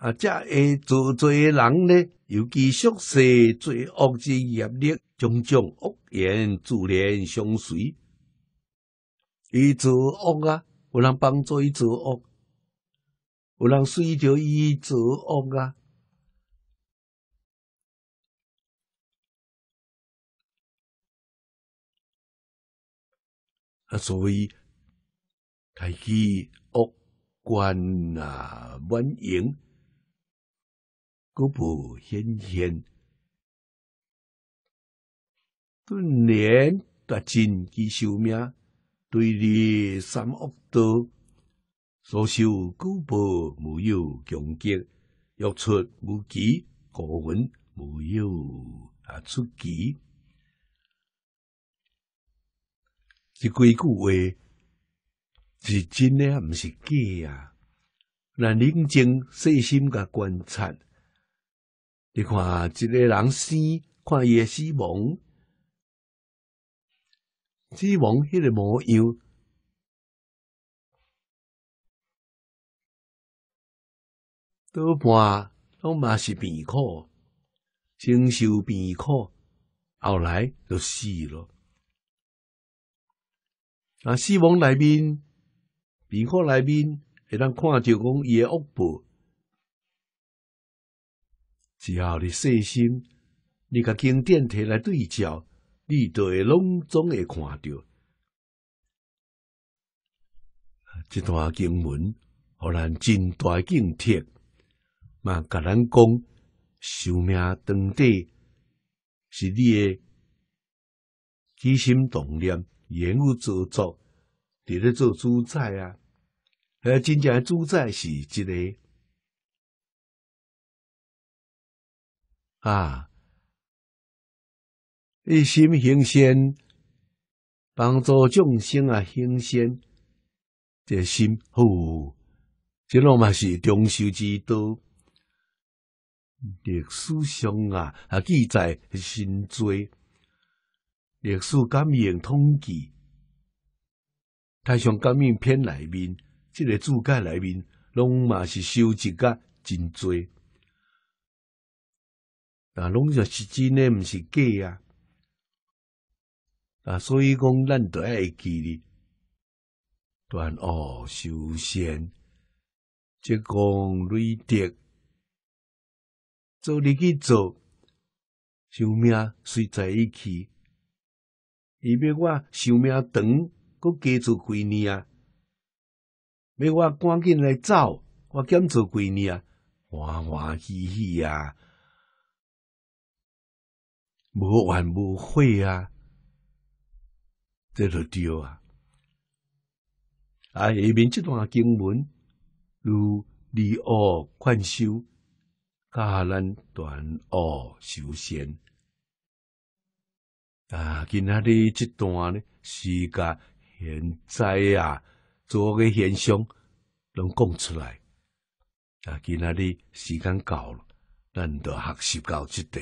啊！才会做错诶人呢，尤其宿舍罪恶之业力，种种恶言自然相随。伊作恶啊，有人帮助伊作恶，有人随着伊作恶啊。啊，所以，开启恶贯啊，门迎。果报显现，顿年夺尽其寿命，对立三恶道所受果报，没有穷极，欲出无极，果闻没有啊出期。这几句话是真的，唔是假呀？咱冷静细心个观察。你看一个人死，看伊诶死亡，死亡迄个模样，多半拢嘛是病苦，先受病苦，后来就死了。那死亡内面，病苦内面，会当看就讲伊诶恶报。只要你细心，你甲经典摕来对照，你著会拢总会看到。这段经文，互咱真大警惕，嘛，甲咱讲，寿命长短是你的起心动念、言语造作，伫咧做主宰啊。而真正主宰是一个。啊！一心行善，帮助众生啊，行善这心好，这拢嘛是长寿之道。历史上啊，啊记载是真多，历史感应统计，太上感应篇内面，这个注解内面，拢嘛是收集噶真多。啊，拢是真诶，毋是假呀！啊，所以讲咱都爱记哩，断恶修善，积功累德，做你去做，寿命随在一起。伊要我寿命长，搁加做几年啊！要我赶紧来走，我减做几年啊？欢欢喜喜啊！无怨无悔啊，这就丢啊！啊，下面这段经文，如离恶宽修，教咱断恶修善啊。今仔日这段呢，时间现在啊，做个现象，能讲出来。啊，今仔日时间到了，咱就学习到即块。